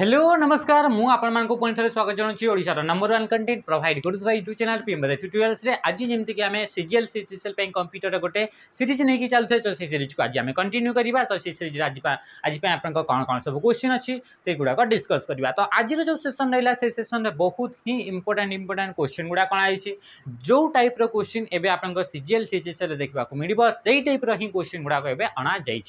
Hello নমস্কার মু আপনার পুঁ থে স্বাগত জনাওছি ওড়শার নম্বর ওয়ান কন্টেন্ট প্রোভাইড করুবা ইউট্যুব চ্যানেল পিএম বদা টুটোরিয়ালসে আজ যেমি আমি সিজিএল সিজিএল কম্পিউটর গোটে সিরিজ নিয়ে চালুছে তো সেই সিরিজকে আজ আমি কন্টিনিউ করা তো সেই সিরিজ আজ আজ আপনার কোণ কোণ সব কোশ্চিন অগুড়াক ডিসকস করা তো আজির যে সেসন রা সেই সেসনরে বহুত হি ইম্পর্টাট ইম্পর্টাট কোশ্চিন গুড়া অনাইছি যে টাইপ্র কোশ্চিন এবে আপনার সিজিএল সিজিএল দেখা মিলব সেই টাইপ্র হি কোশ্চিন গুড়া এবে অণাযাই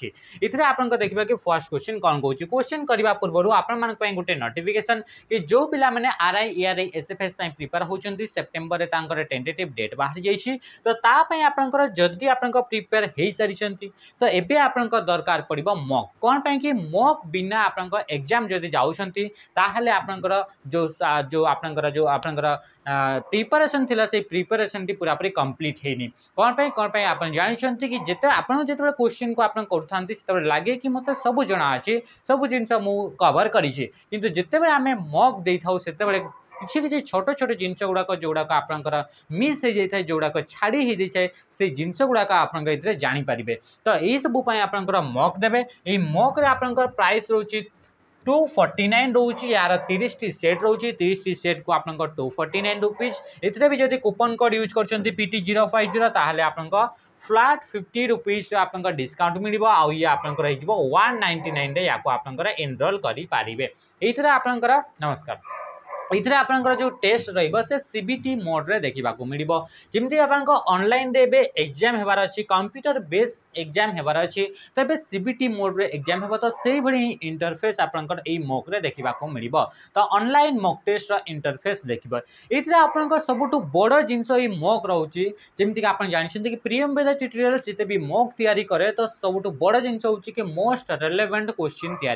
এতে আপনার দেখবা কি ফার্স্ট কোশ্চিন কম কৌছি কোশ্চিন করা পূর্ব আপনার गोटे नोटिकेसन कि जो पाने R I E R I S F S prepare होती सेप्टेम्बर तरह टेन्टेट डेट बाहर जाइए तो आपंकर जदि आप प्रिपेयर हो सारी तो ये आपंकर दरकार पड़ मक कौन कि मक बिना आप एग्जाम जब जाऊँगी आपंकर जो जो आप जो आप प्रिपेरेसन से प्रिपेरेसन टी पूरा पूरी कम्प्लीट है कौन कौन आप जानते कि आपत क्वेश्चन को आप करते लगे कि मतलब सब जना अच्छे सब जिन कवर कर କିନ୍ତୁ ଯେତେବେଳେ ଆମେ ମକ୍ ଦେଇଥାଉ ସେତେବେଳେ କିଛି କିଛି ଛୋଟ ଛୋଟ ଜିନିଷ ଗୁଡ଼ାକ ଯେଉଁଗୁଡ଼ାକ ଆପଣଙ୍କର ମିସ୍ ହେଇଯାଇଥାଏ ଯେଉଁଗୁଡ଼ାକ ଛାଡ଼ି ହେଇଯାଇଥାଏ ସେଇ ଜିନିଷ ଗୁଡ଼ାକ ଆପଣଙ୍କ ଏଥିରେ ଜାଣିପାରିବେ ତ ଏହିସବୁ ପାଇଁ ଆପଣଙ୍କର ମକ୍ ଦେବେ ଏହି ମକ୍ରେ ଆପଣଙ୍କର ପ୍ରାଇସ୍ ରହୁଛି ଟୁ ଫର୍ଟି ନାଇନ୍ ରହୁଛି ଏହାର ତିରିଶଟି ସେଟ୍ ରହୁଛି ତିରିଶଟି ସେଟ୍କୁ ଆପଣଙ୍କ ଟୁ ଫର୍ଟି ନାଇନ୍ ରୁପିଜ୍ ଏଥିରେ ବି ଯଦି କୁପନ୍ କୋଡ଼୍ ୟୁଜ୍ କରୁଛନ୍ତି P T zero five zero ତାହେଲେ ଆପଣଙ୍କ फ्लाट फिफ्टी रुपीज आप डिस्काउंट मिल आउ ये नाइंटी नाइन या आप एनरोल करें ये आपंकर नमस्कार ये आप टेस्ट रिबिटी मोड्रे देखा मिली जमी आपल एक्जाम होवार अच्छी कंप्यूटर बेस एक्जाम होबार अच्छी तो ये सीबिटी मोड्रे एक्जाम हो तो से ही इंटरफेस आप मक्रे देखा मिली तो अनलाइन मक टेस्टर इंटरफेस देखिए ये आप सब बड़ जिन मक रही जमीक आप जानते कि प्रियम बेद ट्यूटोरियल जिते भी मक या कै तो सब बड़ जिन हूँ कि मोस्ट रेलेवेंट क्वेश्चन या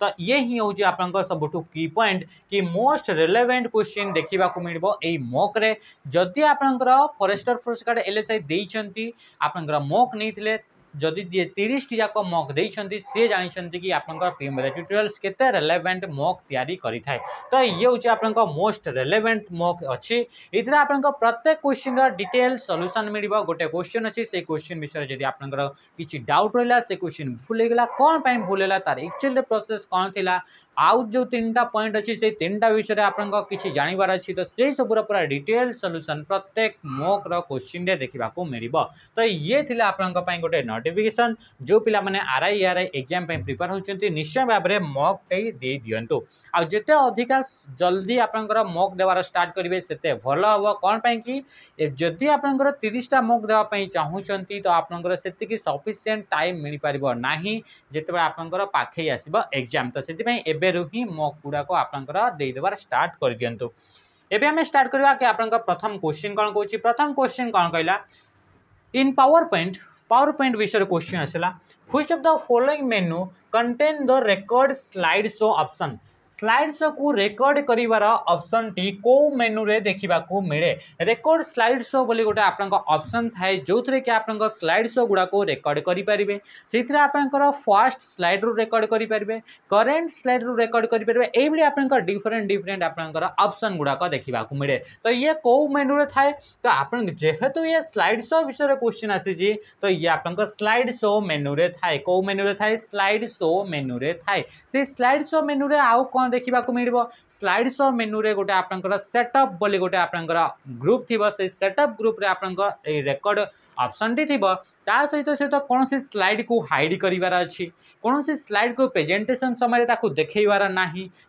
तो ये हिंसा हूँ आप सब पॉइंट कि मोस्ट रिलेवेंट क्वेश्चन देखा मिले ये मक्रे जदि आपणकर forester forest guard L S I देखकर मक नहीं जदि दिए तीस टीक मक दे सी जानते कि आपंकर पी एम एल ट्यूटोरियल्स केलेवेन्ट मक या तो ये हूँ आप मोस्ट रेलेवेन्ट मक अच्छी ये आप प्रत्येक क्वेश्चन रिटेल सल्यूसन मिल गोटे क्वेश्चन अच्छी से क्वेश्चन विषय जब आप किसी डाउट रहा से क्वेश्चन भूल होगा कौन पर भूल होगा तार एक्चुअल प्रोसेस कौन थी आउ जो तीन टा पॉइंट अच्छी से तीन टा विषय आपण किसी जानवर अच्छी तो से सबूर पूरा डिटेल सल्यूसन प्रत्येक मोक्र क्वेश्चन देखा मिल तो ये थी आप गोटे नोटिफिकेसन जो पाने R I R I exam prepare होती निश्चय भाव में मक टे दे दिंटू आते अधिका जल्दी आपंकर मक देवार स्टार्ट करेंगे से भल हम कौन कि जदि आपंकर तीसटा मक देवाई चाहूँगी तो आपंकर से टाइम मिल पार ना जिते बार आपंकर आसब एक्जाम तो से एबरु हि मकुड़ा को आपदेवार स्टार्ट कर दिंतु एवं आम स्टार्ट करवा प्रथम क्वेश्चन कौन कौन प्रथम क्वेश्चन कौन कहला in PowerPoint PowerPoint विषय क्वेश्चन आसला which of the following menu contain the record slide show option slides को रेकर्ड कर अप्सन टी कौ मेनुए देखा मिले रेकर्ड स्लाइड शो बोली गोटे आपसन थाए जो थे कि आप शो गुड़ाक रेकर्ड करेंगे आपंकर फास्ट रु रेकर्ड करेंगे करेन्ट स्लाइड्रु रेकर्ड करेंगे आपंकर डिफरेन्ट डिफरेन्ट आपसन गुड़ाक देखा मिले तो ये कौ मेनुए थाए तो आप जेहेतु ये शो विषय क्वेश्चन आसी तो ये आप स्लाइड मेन्यू में थाए कौ में थाए स्लाइड सो मेनुए थाए से स्लाइड सो मेनुए आ আপনার দেখা মিলব স্লাইড শো মেনুরে গোটে আপনার সেটঅপ বলে গোটে আপনার গ্রুপ থাকবে সেই সেটঅপ গ্রুপে আপনার এই রেকর্ড অপসনটি থাকবে ता सहित सहित कौन से स्लाइड को हाइड करार अच्छे कौन से स्लाइड को प्रेजेटेसन समय देखेबार ना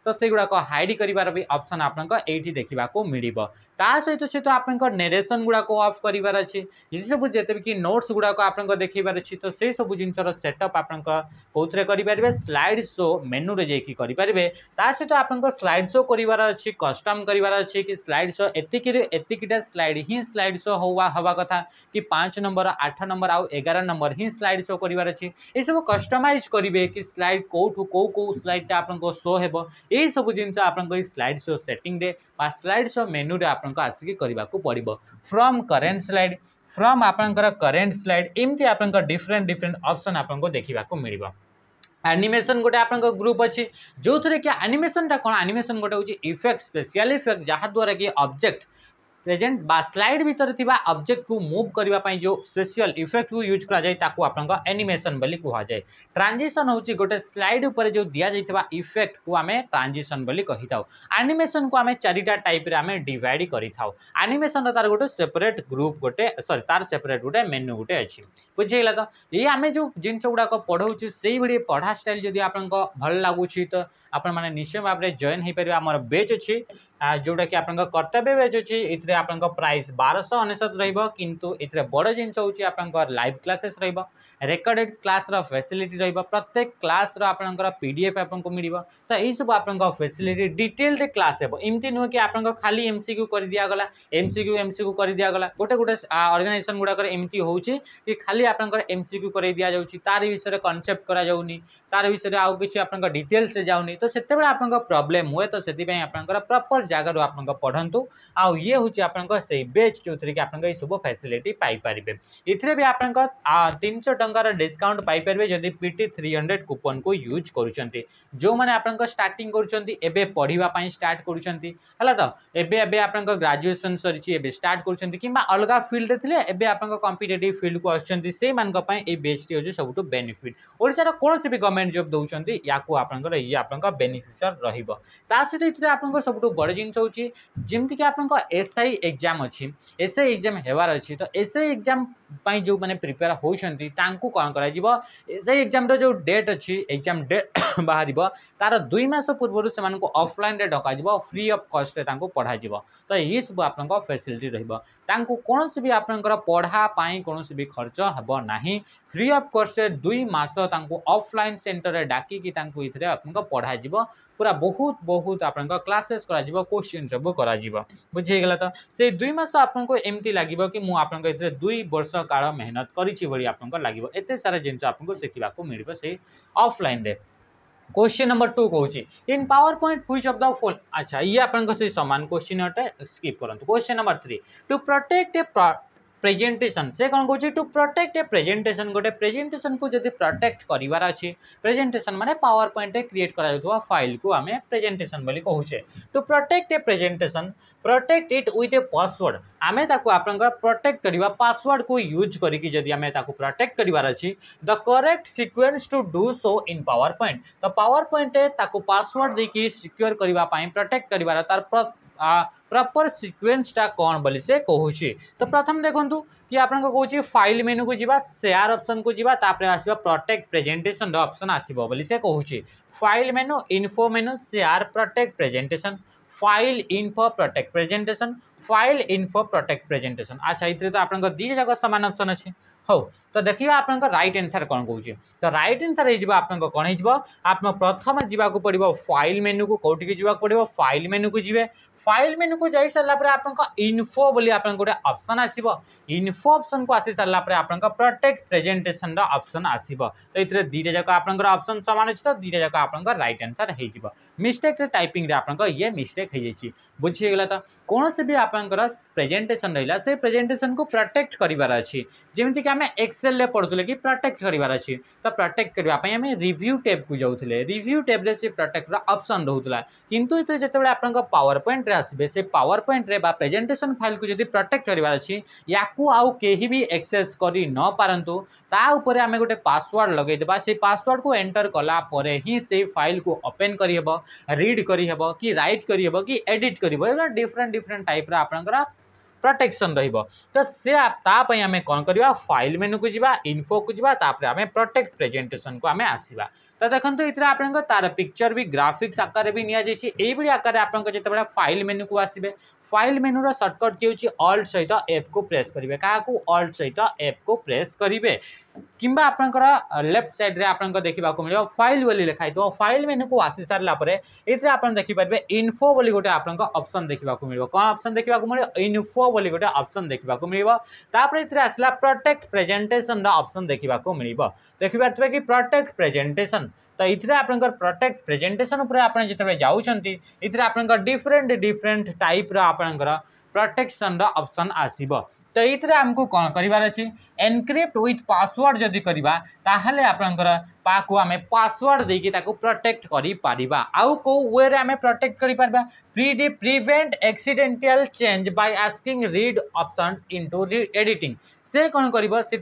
तो से गुड़ाक हाइड कर भी अपसन आपठी देखा मिले ता सहित सहित आपरेसन गुड़ाक अफ कर सब जिते कि नोट्स गुड़ाक आप देखार अच्छे तो से सब जिन सेटअप आपंथे करेंगे स्लाइड शो मेनुए जाए सहित आप स्लाइड शो कर अच्छे कस्टम करार अच्छे स्लाइड शो एतिकटा स्लाइड ही स्लाइड शो हवा कथा कि पाँच नंबर आठ नंबर आ এগার নম্বর হি স্লাইড শো করবার অছি এইসব কষ্টমাইজ করবে কি স্লাইড কোটু কেউ কেউ স্লাইডটা আপনার শো হব এইসব জিনিস আপনার এই স্লাইড শো সেটিংরে বা স্লাইড শো মেনুরে আপনার আসিকি করা পড়ব ফ্রম করেন্ট স্লাইড फ्रम आपणकर करेन्ट स्लाइड एमती आपंकर डिफरेन्ट डिफरेन्ट अप्सन आपको देखा मिल ଆନିମେସନ୍ ଗୋଟେ ଆପଣଙ୍କ ଗ୍ରୁପ୍ ଅଛି ଯେଉଁଥିରେ କି ଆନିମେସନ୍ଟା କ'ଣ ଆନିମେସନ୍ ଗୋଟେ ହେଉଛି ଇଫେକ୍ଟ ସ୍ପେଶିଆଲ୍ ଇଫେକ୍ଟ ଯାହାଦ୍ୱାରା କି ଅବଜେକ୍ଟ प्रेजेन्ट बा स्लाइड भितर थिबा ऑब्जेक्ट को मूव करबा पई जो स्पेशल इफेक्ट को यूज करा जाय ताको आपन एनिमेशन जाय ट्रांजिशन हूँ गोटे स्लाइड ऊपर जो दिया जाइतबा इफेक्ट को आम ट्रांजिशन कही था एनिमेशन को आम चारिटा टाइप रे आमे डिवाइड करिताउ एनिमेशन तार गोटे सेपरेट ग्रुप गोटे सॉरी तार सेपरेट गोटे मेनू गोटे अच्छी बुझीगला तो ये आम जो जिन गुड़ाक पढ़ाऊँ से भाई पढ़ा स्टाइल जदि आप भल लगुच तो आपण निश्चय भाव में जेन हो पारे आम बेच अच्छी जोटा कि आप कर्तव्य बेच अच्छी ये आप प्राइस बारश अनेशत रु ए बड़ जिन आप लाइव क्लासेस रेकर्डेड क्लास रेसिलिटी रत्येक क्लास रीडीएफ आपको मिल तो यही सब आप फैसिलिटी डिटेल्ड क्लास होमती नुह कि आप खाली एम सी क्यू कर दिगला M C Q M C Q कर दिगला गोटे गोटे अर्गानाइजेसन गुड़ाक एमती हो कि खाली आप एम सी क्यू कर दि जाऊँगी तार विषय में कनसेप्ट कर तार विषय में आउ किसी आप डिटेल्स जाऊनी तो से आप प्रोब्लेम हुए तो से आप प्रपर जगह आप पढ़ु आउ ये हूँ আপনক সেই বেচ চউথরিকে আপনক এই সুবহ ফ্যাসিলিটি পাই পারিবে ইথরে বি আপনক 300 টাকাৰ ডিসকাউন্ট পাই পারিবে যদি পিটি 300 কুপন কো ইউজ কৰুচন্তি যো মানে আপনক স্টাৰ্টিং কৰুচন্তি এবে পঢ়িবা পাই ষ্টার্ট কৰুচন্তি হলাত এবে এবে আপনক গ্ৰেজুয়েশন সৰিছি এবে ষ্টার্ট কৰুচন্তি কিবা অলগা ফিল্ড থলে এবে আপনক কম্পিটিটিভ ফিল্ড কো অছন্তি সেই মানক পা এ বেচ হ'জ সবটো बेनिफिट ওড়িশাৰ কোনোছবি গৰমেন্ট জব দউচন্তি ইয়াকো আপনক ই আপনক बेनिফিশিয়াৰ ৰহিব তাৰ ছেতে ইথরে আপনক সবটো বড় জিনছ হ'চি জিমতিকে আপনক এস এ ଏକ୍ଜାମ୍ ଅଛି ଏସ୍ଆଇ ଏକ୍ଜାମ୍ ହେବାର ଅଛି ତ ଏସ୍ଆଇ ଏକ୍ଜାମ୍ ପାଇଁ ଯେଉଁମାନେ ପ୍ରିପେୟାର ହେଉଛନ୍ତି ତାଙ୍କୁ କ'ଣ କରାଯିବ ସେଇ ଏକ୍ଜାମ୍ର ଯେଉଁ ଡେଟ୍ ଅଛି ଏକ୍ଜାମ୍ ଡେଟ୍ ବାହାରିବ ତା'ର ଦୁଇ ମାସ ପୂର୍ବରୁ ସେମାନଙ୍କୁ ଅଫ୍ଲାଇନ୍ରେ ଡକାଯିବ ଫ୍ରି ଅଫ୍ କଷ୍ଟରେ ତାଙ୍କୁ ପଢ଼ାଯିବ ତ ଏହିସବୁ ଆପଣଙ୍କ ଫେସିଲିଟି ରହିବ ତାଙ୍କୁ କୌଣସି ବି ଆପଣଙ୍କର ପଢ଼ା ପାଇଁ କୌଣସି ବି ଖର୍ଚ୍ଚ ହେବ ନାହିଁ ଫ୍ରି ଅଫ୍ କଷ୍ଟରେ ଦୁଇ ମାସ ତାଙ୍କୁ ଅଫ୍ଲାଇନ୍ ସେଣ୍ଟରରେ ଡାକିକି ତାଙ୍କୁ ଏଥିରେ ଆପଣଙ୍କ ପଢ଼ାଯିବ ପୁରା ବହୁତ ବହୁତ ଆପଣଙ୍କ କ୍ଲାସେସ୍ କରାଯିବ କୋଶ୍ଚିନ୍ ସବୁ କରାଯିବ ବୁଝି ହେଇଗଲା ତ ସେଇ ଦୁଇ ମାସ ଆପଣଙ୍କୁ ଏମିତି ଲାଗିବ କି ମୁଁ ଆପଣଙ୍କ ଏଥିରେ ଦୁଇ ବର୍ଷ ବର୍ଷ କାଳ ମେହନତ କରିଛି ଭଳି ଆପଣଙ୍କର ଲାଗିବ ଏତେ ସାରା ଜିନିଷ ଆପଣଙ୍କୁ क्वेश्चन नंबर टू कौन इन पावर पॉइंट हुई अफ द फोन अच्छा ये आप सामान क्वेश्चन स्कीप करूँ question number three to protect a presentation से कौन कौन टू प्रोटेक्ट ए प्रेजेन्टेसन गोटे प्रेजेन्टेसन को जब प्रोटेक्ट करार अच्छे प्रेजेन्टेसन मैंने पावर पॉइंट क्रिएट कर फाइल को आम प्रेजेटेसन बोली to protect a presentation protect it with a password आम आप प्रोटेक्ट करवा पासवर्ड को यूज करके प्रोटेक्ट करार अच्छी the correct sequence to do so in PowerPoint the PowerPoint password देखिए सिक्योर करने प्रोटेक्ट कर तार प्रपर सिक्वेन्सटा कौन बोली से कहूँ तो प्रथम देखु कि आपन को कहूँ फाइल मेनू को जी सेयार अप्सन को जी आस प्रोटेक्ट प्रेजेटेसन अप्सन आसो बोली file menu info menu share protect presentation file info protect presentation file info protect presentation अच्छा ये तो आप दीजाक सामान अप्सन अच्छे हाउ तो देखिए आप रईट एनसर कौन कौन तो रईट एनसर हो कौन आप प्रथम जावाक पड़ो फाइल मेन्यू को कौटी की जवाब पड़ो फाइल मेन्यू को जी फाइल मेन्यू को जाइ सारापर आप इनफो बोली आप गोटे अप्सन आसो इनफो अप्सन को आसी सारापर आप प्रटेक्ट प्रेजेटेसन रपसन आसो तो ये दुटा जाक आपर अप्सन सामान अच्छे तो दुटा जाक आप रईट एनसर हो मिस्टेक टाइपिंग आप मिस्टेक हो जाए बुझीगला तो कौन से भी आप प्रेजेटेसन रहा से प्रेजेटेसन को प्रोटेक्ट करार अच्छी जमीक મે એક્સેલ લે પડતલે કે પ્રોટેક્ટ કરીબાર છે તો પ્રોટેક્ટ કરી બાપમે રિવ્યુ ટેબ કુ જાવતલે રિવ્યુ ટેબ રેસી પ્રોટેક્ટ ઓપ્શન રહતલા કીંતુ ઇતરે જેતવેલે આપણકો પાવરપોઈન્ટ રે આસબે સે પાવરપોઈન્ટ રે બા પ્રેઝન્ટેશન ફાઇલ કુ જોદી પ્રોટેક્ટ કરીબાર છે યાકુ આઉ કેહી ભી એક્સેસ કરી નો પરંતુ તા ઉપર અમે ગોટે પાસવર્ડ લગઈ દેબા સે પાસવર્ડ કુ એન્ટર કલા પરે હી સે ફાઇલ કુ ઓપન કરી હેબો રીડ કરી હેબો કી રાઈટ કરી હેબો કી એડિટ કરીબો ડિફરન્ટ ડિફરન્ટ ટાઈપ રે આપણકો প্রোটেকশন রহব তো সে তাপাই আমি কম করা ফাইল মেনুকু যা ইনফোকু যা তাপরে আমি প্রোটেক্ট প্রেজেটেসন কু আমি আসবা ତ ଦେଖନ୍ତୁ ଏଥିରେ ଆପଣଙ୍କ ତାର ପିକ୍ଚର ବି ଗ୍ରାଫିକ୍ସ ଆକାରରେ ବି ନିଆଯାଇଛି ଏଇଭଳି ଆକାରରେ ଆପଣଙ୍କ ଯେତେବେଳେ ଫାଇଲ୍ ମେନ୍ୟୁକୁ ଆସିବେ ଫାଇଲ୍ ମେନ୍ୟୁର ସର୍ଟକଟ୍ ହେଉଛି ଅଲ୍ଟ ସହିତ ଏଫ୍କୁ ପ୍ରେସ୍ କରିବେ କାହାକୁ ଅଲ୍ଟ ସହିତ ଏଫ୍କୁ ପ୍ରେସ୍ କରିବେ କିମ୍ବା ଆପଣଙ୍କର ଲେଫ୍ଟ ସାଇଡ଼୍ରେ ଆପଣଙ୍କ ଦେଖିବାକୁ ମିଳିବ ଫାଇଲ୍ ବୋଲି ଲେଖା ହେଇଥିବ ଫାଇଲ୍ ମେନ୍ୟୁକୁ ଆସି ସାରିଲା ପରେ ଏଥିରେ ଆପଣ ଦେଖିପାରିବେ ଇନଫୋ ବୋଲି ଗୋଟେ ଆପଣଙ୍କ ଅପସନ୍ ଦେଖିବାକୁ ମିଳିବ କ'ଣ ଅପସନ୍ ଦେଖିବାକୁ ମିଳିବ ଇନଫୋ ବୋଲି ଗୋଟେ ଅପସନ୍ ଦେଖିବାକୁ ମିଳିବ ତାପରେ ଏଥିରେ ଆସିଲା ପ୍ରଟେକ୍ଟ ପ୍ରେଜେଣ୍ଟେସନ୍ର ଅପସନ୍ ଦେଖିବାକୁ ମିଳିବ ଦେଖିପାରୁଥିବେ କି ପ୍ରଟେକ୍ଟ ପ୍ରେଜେଣ୍ଟେସନ୍ तो ये आप प्रोटेक्ट प्रेजेटेसन आते जाऊँच डिफरेन्ट डिफरेन्ट टाइप्र आपण प्रोटेक्शन रपसन आसब ᱛᱟᱦᱮᱛᱨᱟ ᱟᱢᱠᱚ ᱠᱚᱱ ᱠᱟᱹᱨᱤᱵᱟᱨ ᱟᱥᱤ ᱮᱱᱠᱨᱤᱯᱴ ᱣᱤᱛ ᱯᱟᱥᱣᱚᱨഡ് ᱡᱚᱫᱤ ᱠᱟᱹᱨᱤᱵᱟ ᱛᱟᱦᱞᱮ ᱟᱯᱱᱟᱝᱠᱚ ᱯᱟᱠ ᱦᱚᱢᱮ ᱯᱟᱥᱣᱚᱨഡ് ᱫᱮᱠᱤ ᱛᱟᱠᱚ ᱯᱨᱚᱴᱮᱠᱴ ᱠᱟᱹᱨᱤ ᱯᱟᱨᱤᱵᱟ ᱟଉ ᱠᱚ ᱣᱮᱨᱮ ᱟᱢᱮ ᱯᱨᱚᱴᱮᱠᱴ ᱠᱟᱹᱨᱤ ᱯᱟᱨᱤᱵᱟ ᱯᱨᱤ ᱰᱤ ᱯᱨᱤᱵᱮᱱᱴ ᱮᱠᱥᱤᱰᱮᱱᱴᱤᱭᱟᱞ ᱪᱮᱸᱡ by asking read option into read editing ᱥᱮ ᱠᱚᱱ ᱠᱟᱹᱨᱤᱵᱟ ᱥ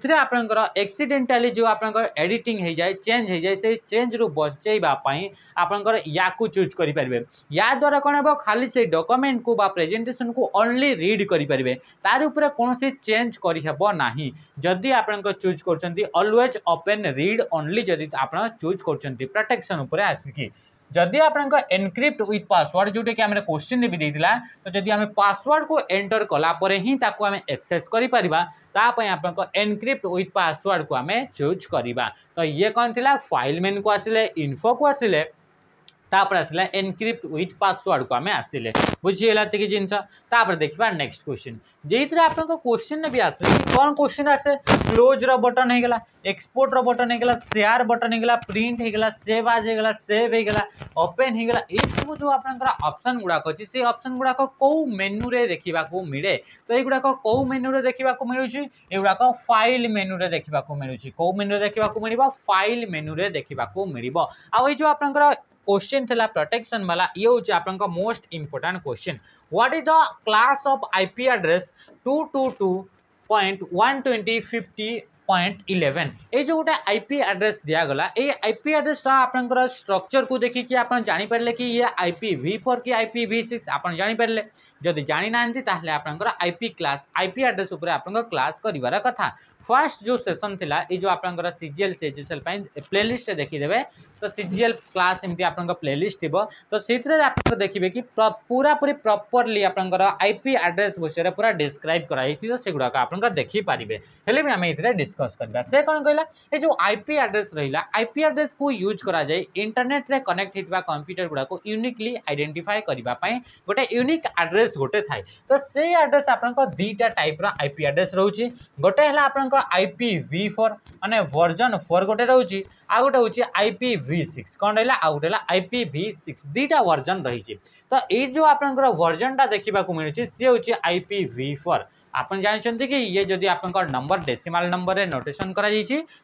କିଛି चेंज करहब ना जदि आप चूज करलवेज ओपेन रिड ओनली जब आप चूज कर प्रोटेक्शन ପ୍ରୋଟେକ୍ସନ୍ जदि आप एनक्रिप्ट विथ पासवर्ड जोटा कि आम क्वेश्चन भी देता तो जदि आम पासवर्ड को एंटर कलापर हिं आम एक्सेस करापी आप एनक्रिप्ट विथ पासवर्ड को आम चूज करवा तो ये कौन थी फाइल मेन को आसिले इनफो को आसिले तापर आसला एनक्रिप्ट ओथ पासवर्ड को आम आसे बुझीगला ठीक जिनस देखा नेक्स्ट क्वेश्चन जेहतर आप क्वेश्चन भी आसे कौन क्वेश्चन आसे क्लोज बटन हो गला एक्सपोर्ट रटन हो गला सेयार बटन हो गला प्रिंट हो गला सेव आज होगा सेव हो गला ओपेन हो गला ये सब जो आपसन गुड़ाक अच्छे से अप्सन गुड़ाक कौ मेनु देखा मिले तो युवाक कौ मेनु देखा मिलूँ एगुड़ाक फाइल मेनु देखा मिलूँ कौ मेनु देखा मिल फाइल मेनु देखा मिल आई जो आप क्वेश्चन थी प्रोटेक्शन वाला ये हूँ आप most important question what is the class of IP address two two two point one twenty fifty point eleven ये जो गोटे आईपी आड्रेस दिगला ये आईपी पी आप स्ट्रक्चर को देखिए आप जापर कि ये आईपी भि फोर कि आईपी भि सिक्स आप जापर ଯଦି ଜାଣିନାହାନ୍ତି ତାହେଲେ ଆପଣଙ୍କର ଆଇପି କ୍ଲାସ୍ ଆଇପି ଆଡ୍ରେସ୍ ଉପରେ ଆପଣଙ୍କ କ୍ଲାସ୍ କରିବାର କଥା ଫାର୍ଷ୍ଟ ଯେଉଁ ସେସନ୍ ଥିଲା ଏଇ ଯେଉଁ ଆପଣଙ୍କର ସିଜିଏଲ୍ ସିଏଚ୍ଏସ୍ଏଲ୍ ପାଇଁ ପ୍ଲେଲିଷ୍ଟରେ ଦେଖିଦେବେ ତ ସିଜିଏଲ୍ କ୍ଲାସ୍ ଏମିତି ଆପଣଙ୍କ ପ୍ଲେଲିଷ୍ଟ ଥିବ ତ ସେଥିରେ ଆପଣଙ୍କ ଦେଖିବେ କି ପୁରାପୁରି ପ୍ରପରଲି ଆପଣଙ୍କର ଆଇପି ଆଡ୍ରେସ୍ ବିଷୟରେ ପୁରା ଡିସ୍କ୍ରାଇବ୍ କରାଯାଇଛି ତ ସେଗୁଡ଼ାକ ଆପଣଙ୍କ ଦେଖିପାରିବେ ହେଲେ ବି ଆମେ ଏଥିରେ ଡିସ୍କସ୍ କରିବା ସେ କ'ଣ କହିଲା ଏ ଯେଉଁ ଆଇପି ଆଡ୍ରେସ୍ ରହିଲା ଆଇପି ଆଡ୍ରେସ୍କୁ ୟୁଜ୍ କରାଯାଇ ଇଣ୍ଟରନେଟ୍ରେ କନେକ୍ଟ ହୋଇଥିବା କମ୍ପ୍ୟୁଟର ଗୁଡ଼ାକୁ ୟୁନିକଲି ଆଇଡେଣ୍ଟିଫାଏ କରିବା ପାଇଁ ଗୋଟେ ୟୁନିକ୍ ଆଡ୍ରେସ୍ आड्रेस गोटे थाए तो से आड्रेस आप दुटा टाइप रईपी आड्रेस रोचे गोटे आप आईपी वि फोर मैंने वर्जन फोर गोटे रोचे आउ गोटे हूँ आईपी वि सिक्स कौन रहा आउ गोटे आईपी वि सिक्स दुटा वर्जन रही है तो ये आप वर्जनटा देखा मिलूँ सी हूँ आईपी वि फोर आप जानते कि ये जदि आप नंबर डेसीमाल नंबर में नोटेसन कर